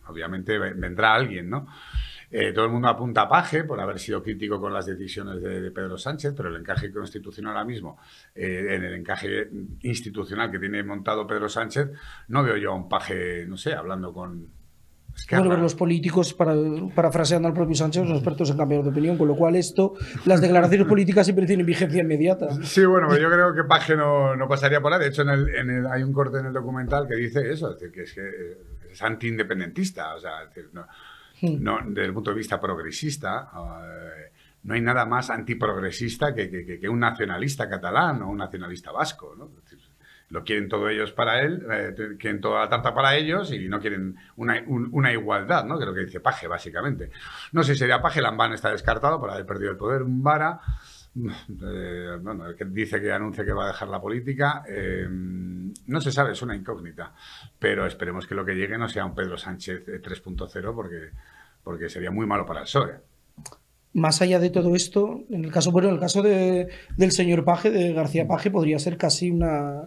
obviamente vendrá alguien, ¿no? Eh, todo el mundo apunta a Paje por haber sido crítico con las decisiones de, Pedro Sánchez, pero el encaje constitucional ahora mismo, eh, en el encaje institucional que tiene montado Pedro Sánchez, no veo yo a un Paje, no sé, hablando con, bueno, los políticos, para, parafraseando al propio Sánchez, son expertos en cambiar de opinión, con lo cual esto, las declaraciones políticas siempre tienen vigencia inmediata. Sí, bueno, yo creo que Paje no, pasaría por ahí. De hecho, hay un corte en el documental que dice eso, es decir, que es, que eh, es antiindependentista, o sea, desde el punto de vista progresista. Ah, no hay nada más antiprogresista que, que, que, un nacionalista catalán o un nacionalista vasco. ¿no? lo quieren todo ellos para él, eh, quieren toda la tarta para ellos y no quieren una, igualdad, ¿no? Que es lo que dice Paje, básicamente. No sé si sería Paje, Lambán está descartado por haber perdido el poder, Vara, mm, eh, bueno, dice que anuncia que va a dejar la política, eh, no se sabe, es una incógnita, pero esperemos que lo que llegue no sea un Pedro Sánchez 3.0 porque, porque sería muy malo para el PSOE más allá de todo esto, en el caso, bueno, el caso del señor Paje, de García Paje, podría ser casi una,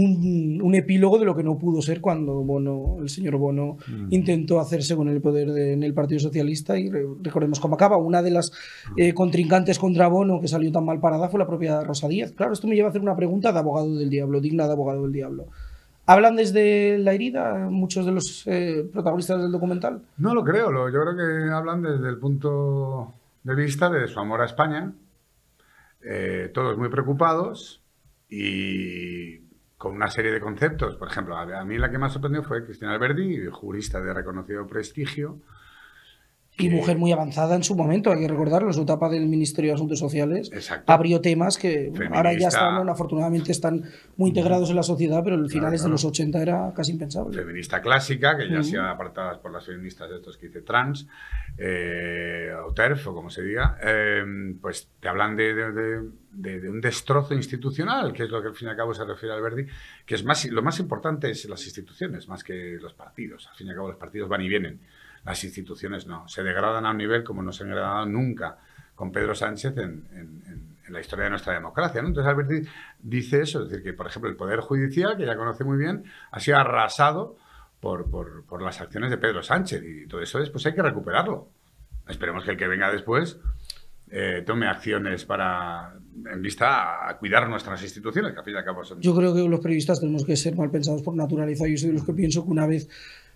un, epílogo de lo que no pudo ser cuando Bono, el señor Bono mm. intentó hacerse con el poder en el Partido Socialista y recordemos cómo acaba. Una de las eh, contrincantes contra Bono que salió tan mal parada fue la propia Rosa Díaz. Claro, esto me lleva a hacer una pregunta de abogado del diablo, digna de abogado del diablo. ¿Hablan desde la herida muchos de los eh, protagonistas del documental? No lo creo, lo, yo creo que hablan desde el punto de vista de su amor a España, eh, todos muy preocupados y con una serie de conceptos. Por ejemplo, a, mí la que más sorprendió fue Cristina Alberdi, jurista de reconocido prestigio, y mujer muy avanzada en su momento, hay que recordarlo, su etapa del Ministerio de Asuntos Sociales abrió temas que ahora ya están, afortunadamente están muy integrados en la sociedad, pero en finales de los 80 era casi impensable. Feminista clásica, que ya se han apartado por las feministas de estos que dice trans, eh, o TERF, o como se diga, em, pues te hablan de, un destrozo institucional, que es lo que al fin y al cabo se refiere al Verdi, que es más, lo más importante es las instituciones, más que los partidos. Al fin y al cabo los partidos van y vienen las instituciones no. Se degradan a un nivel como no se han degradado nunca con Pedro Sánchez en, la historia de nuestra democracia. Entonces, Alberti dice eso, es decir, que, por ejemplo, el Poder Judicial, que ya conoce muy bien, ha sido arrasado por, por, las acciones de Pedro Sánchez y todo eso después hay que recuperarlo. Esperemos que el que venga después eh, tome acciones para en vista a cuidar nuestras instituciones, que al fin y al cabo son... Yo creo que los periodistas tenemos que ser mal pensados por naturaleza. Yo soy de los que pienso que una vez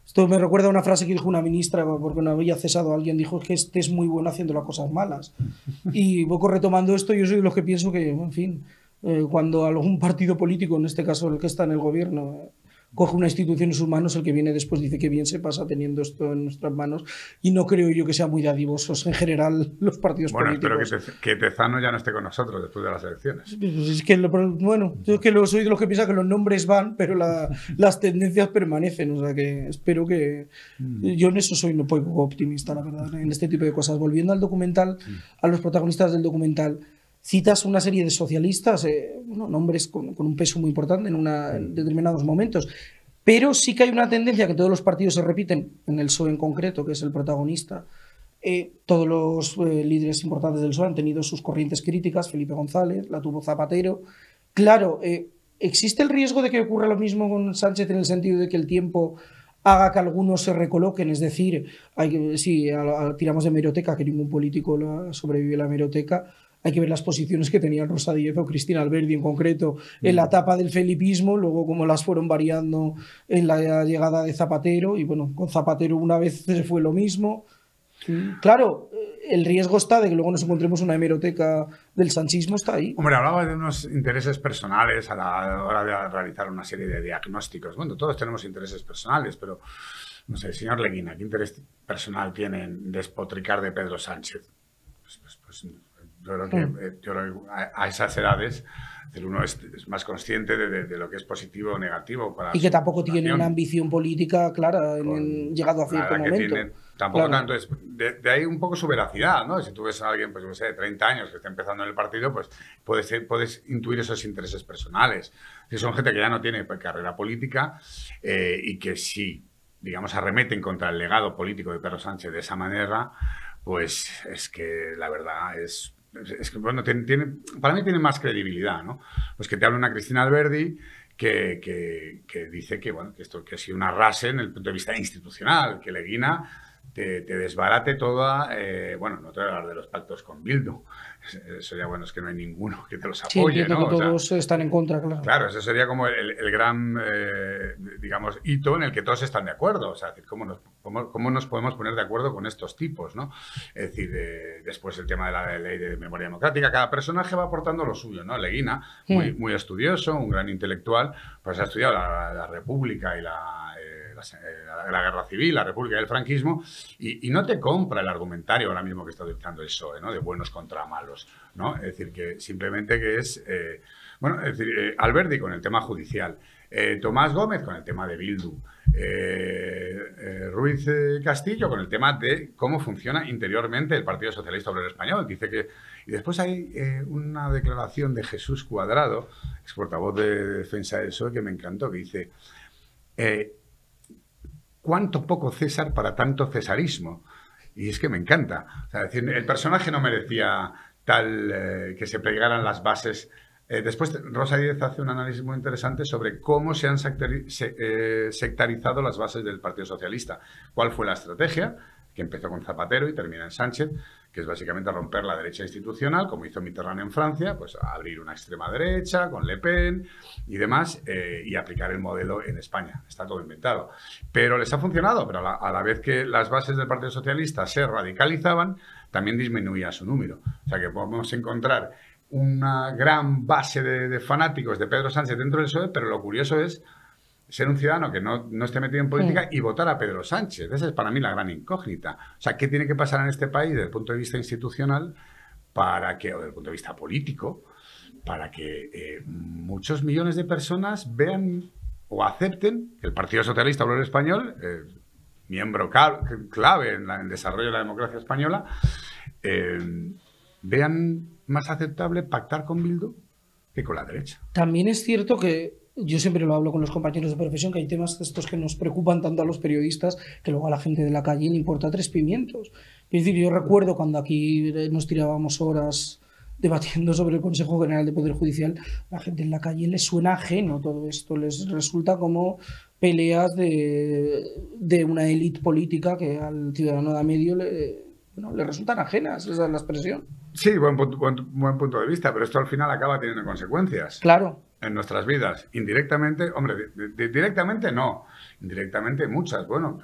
esto me recuerda a una frase que dijo una ministra, porque no había cesado alguien, dijo que este es muy bueno haciendo las cosas malas. [laughs] Y poco retomando esto, yo soy de los que pienso que, en fin, eh, cuando algún partido político, en este caso el que está en el gobierno, eh, coge una institución en sus manos, el que viene después dice que bien se pasa teniendo esto en nuestras manos y no creo yo que sean muy dadivosos en general los partidos políticos. Bueno, espero que, Tezano ya no esté con nosotros después de las elecciones. Pues, pues, es que, bueno, yo que soy de los que piensa que los nombres van, pero las tendencias permanecen, o sea que espero que... Mm. Yo en eso soy un poco optimista, la verdad, en este tipo de cosas. Volviendo al documental, mm. a los protagonistas del documental, citas una serie de socialistas, eh, nombres con, un peso muy importante en, mm. determinados momentos. Pero sí que hay una tendencia que todos los partidos se repiten, en el PSOE en concreto, que es el protagonista. Eh, todos los eh, líderes importantes del PSOE han tenido sus corrientes críticas, Felipe González, la tuvo Zapatero. Claro, ¿existe el riesgo de que ocurra lo mismo con Sánchez en el sentido de que el tiempo haga que algunos se recoloquen. Es decir, si tiramos de meroteca, que ningún político sobrevive a la meroteca, hay que ver las posiciones que tenían Rosa Díez o Cristina Alberdi en concreto en la mm. etapa del felipismo, luego cómo las fueron variando en la llegada de Zapatero y bueno, con Zapatero una vez se fue lo mismo. Claro, eh, el riesgo está de que luego nos encontremos una hemeroteca del sanchismo, está ahí. Hombre, hablaba de unos intereses personales a la hora de realizar una serie de diagnósticos. Bueno, todos tenemos intereses personales, pero no sé, señor Leguina, ¿qué interés personal tiene despotricar de Pedro Sánchez? Pues, pues, pues Hmm. Eh, yo creo que, a, esas edades uno es, más consciente de, lo que es positivo o negativo. Para y que tampoco tiene una ambición política clara en, el llegado a cierto momento. tampoco tanto es. De, ahí un poco su veracidad, ¿no? Si tú ves a alguien, pues no sé, de 30 años que está empezando en el partido, pues puedes, puedes intuir esos intereses personales. Si son gente que ya no tiene carrera política eh, y que si, digamos, arremeten contra el legado político de Pedro Sánchez de esa manera, pues es que la verdad es es que, bueno, tiene, para mí tiene más credibilidad, ¿no? Pues que te habla una Cristina Alberdi que, que, dice que, bueno, que esto que ha sido una rase en el punto de vista institucional, que le guina te, desbarate toda, eh, bueno, no te voy a hablar de los pactos con Bildu, eso ya bueno, es que no hay ninguno que te los apoye. ¿no? todos están en contra, claro. Claro, eso sería como el, gran, eh, digamos, hito en el que todos están de acuerdo, o sea, ¿cómo nos, cómo, nos podemos poner de acuerdo con estos tipos, ¿no? Es decir, eh, después el tema de la ley de memoria democrática, cada personaje va aportando lo suyo, ¿no? Leguina, muy, hmm. muy estudioso, un gran intelectual, pues ha estudiado la República y la pues, eh, la, guerra civil, la república y el franquismo, y, no te compra el argumentario ahora mismo que está dictando el PSOE, eh, ¿no? de buenos contra malos. ¿no? Es decir, que simplemente que es, eh, bueno, es decir, Alberti con el tema judicial, Tomás Gómez con el tema de Bildu, Ruiz Castillo con el tema de cómo funciona interiormente el Partido Socialista Obrero Español. Dice que, y después hay una declaración de Jesús Cuadrado, ex portavoz de defensa del PSOE, que me encantó, que dice cuánto poco César para tanto cesarismo. Y es que me encanta. O decir, el personaje no merecía tal eh, que se pegaran las bases. Eh, después, Rosa Díez hace un análisis muy interesante sobre cómo se han eh, sectarizado las bases del Partido Socialista. ¿Cuál fue la estrategia? que empezó con Zapatero y termina en Sánchez, que es básicamente romper la derecha institucional, como hizo Mitterrand en Francia, pues abrir una extrema derecha con Le Pen y demás, eh, y aplicar el modelo en España. Está todo inventado. Pero les ha funcionado, pero a la, vez que las bases del Partido Socialista se radicalizaban, también disminuía su número. O sea que podemos encontrar una gran base de, de fanáticos de Pedro Sánchez dentro del PSOE, pero lo curioso es ser un ciudadano que no, esté metido en política y votar a Pedro Sánchez. Esa es para mí la gran incógnita. O sea, ¿qué tiene que pasar en este país desde el punto de vista institucional para que, o desde el punto de vista político, para que eh, muchos millones de personas vean o acepten que el Partido Socialista Obrero Español, eh, miembro clave en, el desarrollo de la democracia española, eh, vean más aceptable pactar con Bildu que con la derecha. También es cierto que yo siempre lo hablo con los compañeros de profesión, que hay temas estos que nos preocupan tanto a los periodistas que luego a la gente de la calle le importa tres pimientos. Es decir, yo recuerdo cuando aquí eh, nos tirábamos horas debatiendo [laughs] sobre el Consejo General de Poder Judicial, la gente en la calle le suena ajeno todo esto, les resulta como peleas de, de una élite política que al ciudadano de a medio le, bueno, le resultan ajenas, esa es la expresión. Sí, buen, buen punto de vista, pero esto al final acaba teniendo consecuencias. Claro en nuestras vidas. Indirectamente, hombre, directamente no. Indirectamente muchas. Bueno,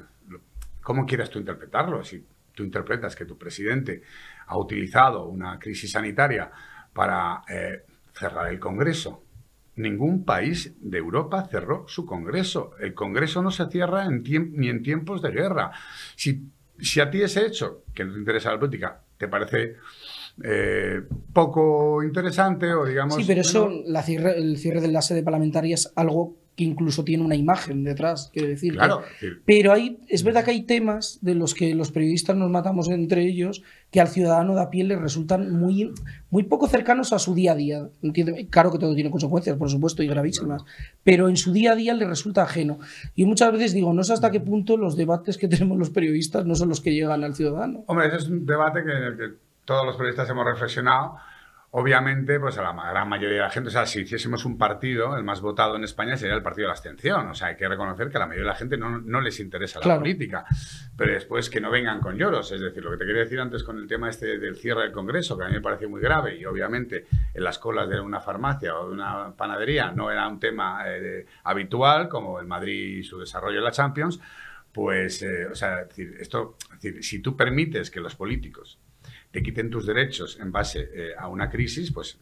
¿cómo quieras tú interpretarlo? Si tú interpretas que tu presidente ha utilizado una crisis sanitaria para eh, cerrar el Congreso. Ningún país de Europa cerró su Congreso. El Congreso no se cierra en ni en tiempos de guerra. Si, si a ti ese hecho, que no te interesa la política, te parece eh, poco interesante o digamos... Sí, pero eso, el cierre de la sede parlamentaria es algo que incluso tiene una imagen detrás, quiero decir. Claro, Pero hay, es verdad mm. que hay temas de los que los periodistas nos matamos entre ellos que al ciudadano de a pie le resultan muy, muy poco cercanos a su día a día. ¿Entiende? Claro que todo tiene consecuencias, por supuesto, y gravísimas, pero en su día a día le resulta ajeno. Y muchas veces digo, no sé hasta mm. qué punto los debates que [laughs] tenemos los periodistas no son los que llegan al ciudadano. Hombre, ese es un debate que todos los periodistas hemos reflexionado. Obviamente, pues a la gran mayoría de la gente, o sea, si hiciésemos un partido, el más votado en España sería el partido de la abstención. O sea, hay que reconocer que a la mayoría de la gente no, les interesa la política. Pero después que no vengan con lloros. Es decir, lo que te quería decir antes con el tema este del cierre del Congreso, que a mí me pareció muy grave y obviamente en las colas de una farmacia o de una panadería no era un tema eh, habitual, como el Madrid y su desarrollo en la Champions. Pues, eh, o sea, esto, es decir, si tú permites que los políticos te quiten tus derechos en base eh, a una crisis, pues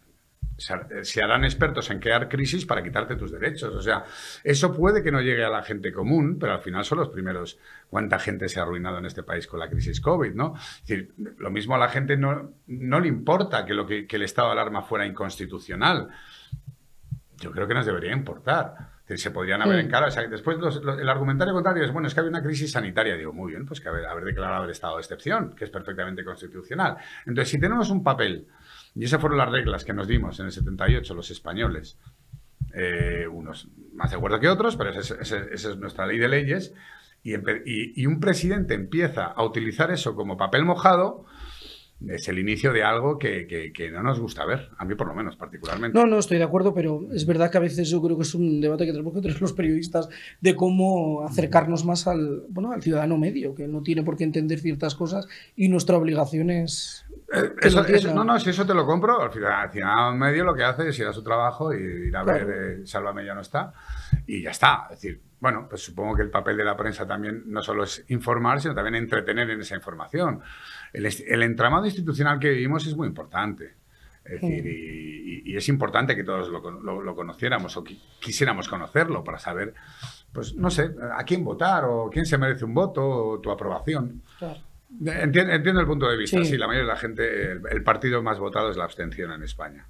se harán expertos en crear crisis para quitarte tus derechos. O sea, eso puede que no llegue a la gente común, pero al final son los primeros. ¿Cuánta gente se ha arruinado en este país con la crisis COVID? ¿no? Es decir, lo mismo a la gente no, no le importa que, lo que, que el estado de alarma fuera inconstitucional. Yo creo que nos debería importar se podrían haber encarado. después el argumentario contrario es, bueno, es que había una crisis sanitaria. Digo, muy bien, pues que haber, haber declarado el estado de excepción, que es perfectamente constitucional. Entonces, si tenemos un papel, y esas fueron las reglas que nos dimos en el 78 los españoles, eh, unos más de acuerdo que otros, pero esa es, nuestra ley de leyes, y un presidente empieza a utilizar eso como papel mojado, es el inicio de algo que, no nos gusta ver, a mí por lo menos particularmente. No, no, estoy de acuerdo, pero es verdad que a veces yo creo que es un debate que tenemos entre los periodistas de cómo acercarnos más al, bueno, al ciudadano medio, que no tiene por qué entender ciertas cosas y nuestra obligación es... Eh, no, no, si eso te lo compro, al ciudadano medio lo que hace es ir a su trabajo y ir a ver, eh, Sálvame ya no está, y ya está. Es decir, bueno, pues supongo que el papel de la prensa también no solo es informar, sino también entretener en esa información el, entramado institucional que vivimos es muy importante. Es decir, y, es importante que todos lo, conociéramos o quisiéramos conocerlo para saber, pues no sé, a quién votar o quién se merece un voto o tu aprobación. Entiendo, el punto de vista, sí. la mayoría de la gente, el partido más votado es la abstención en España.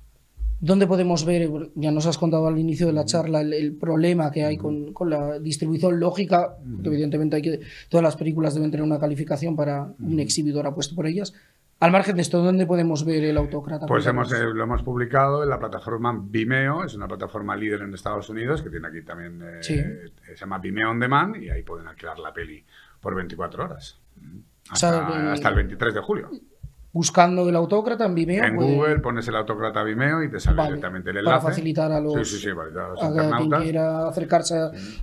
¿Dónde podemos ver, ya nos has contado al inicio de la charla, el, problema que hay con, la distribución lógica? evidentemente hay que, todas las películas deben tener una calificación para un exhibidor apuesto por ellas. Al margen de esto, ¿dónde podemos ver el autócrata? Pues hemos, eh, lo hemos publicado en la plataforma Vimeo, es una plataforma líder en Estados Unidos que tiene aquí también, eh, eh, se llama Vimeo On Demand y ahí pueden alquilar la peli por 24 horas, hasta el 23 de julio buscando el autócrata en Vimeo. En pues, Google pones el autócrata Vimeo y te sale directamente el enlace. Para facilitar a los, sí, sí, sí, a los internautas. acercarse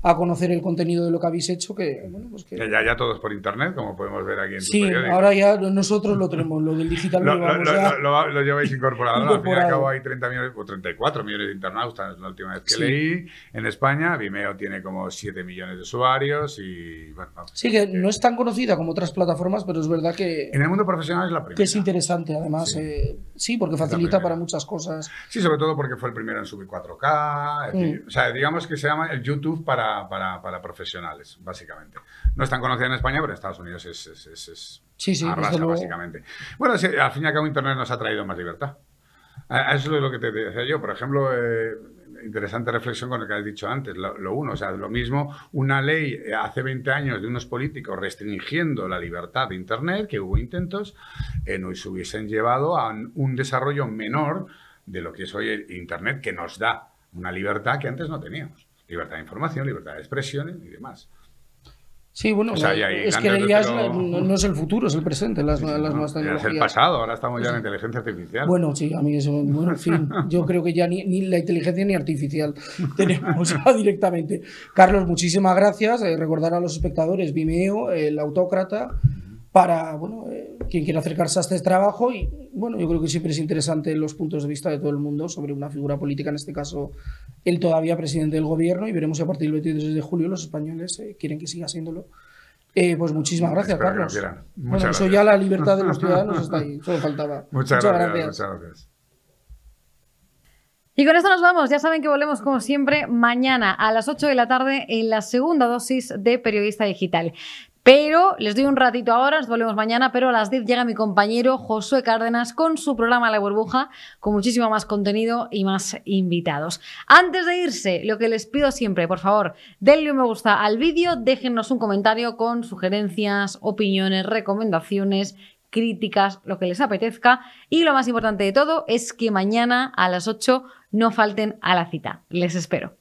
a, conocer el contenido de lo que habéis hecho. Que, pues Ya, ya todos por internet, como podemos ver aquí en Sí, ahora ya nosotros lo tenemos, lo del digital lo, lleváis incorporado. Al fin y al cabo hay 30 millones o 34 millones de internautas, la última vez que leí. En España, Vimeo tiene como 7 millones de usuarios y Sí, que eh, no es tan conocida como otras plataformas, pero es verdad que. En el mundo profesional es la primera interesante, además. Sí, eh, porque facilita para muchas cosas. Sí, sobre todo porque fue el primero en subir 4K. Mm. o sea, digamos que se llama el YouTube para, para, profesionales, básicamente. No es tan conocida en España, pero en Estados Unidos es, es, es, sí, sí, básicamente. Bueno, al fin y al cabo Internet nos ha traído más libertad eso es lo que te decía yo. Por ejemplo, eh, interesante reflexión con lo que has dicho antes. Lo, uno, o sea, lo mismo una ley eh, hace 20 años de unos políticos restringiendo la libertad de Internet, que hubo intentos, eh, nos hubiesen llevado a un desarrollo menor de lo que es hoy Internet, que nos da una libertad que antes no teníamos. Libertad de información, libertad de expresión y demás. Sí, bueno, es que ya no, es el futuro, es el presente, las, Es el pasado, ahora estamos ya en inteligencia artificial. Bueno, sí, a mí eso, bueno, en fin, [laughs] yo creo que ya ni, la inteligencia ni artificial [laughs] tenemos directamente. Carlos, muchísimas gracias. Eh, recordar a los espectadores Vimeo, El Autócrata, para bueno, eh, quien quiera acercarse a este trabajo. Y bueno, yo creo que siempre es interesante los puntos de vista de todo el mundo sobre una figura política, en este caso el todavía presidente del gobierno, y veremos si a partir del 23 de julio los españoles eh, quieren que siga siéndolo. Eh, pues muchísimas gracias, Carlos. bueno, eso ya la libertad de los [laughs] ciudadanos está ahí, solo faltaba. Muchas, gracias, Muchas gracias. Y con esto nos vamos. Ya saben que volvemos como siempre mañana a las 8 de la tarde en la segunda dosis de Periodista Digital. Pero les doy un ratito ahora, nos volvemos mañana, pero a las 10 llega mi compañero Josué Cárdenas con su programa La Burbuja, con muchísimo más contenido y más invitados. Antes de irse, lo que les pido siempre, por favor, denle un me gusta al vídeo, déjenos un comentario con sugerencias, opiniones, recomendaciones críticas, lo que les apetezca. Y lo más importante de todo es que mañana a las 8 no falten a la cita. Les espero.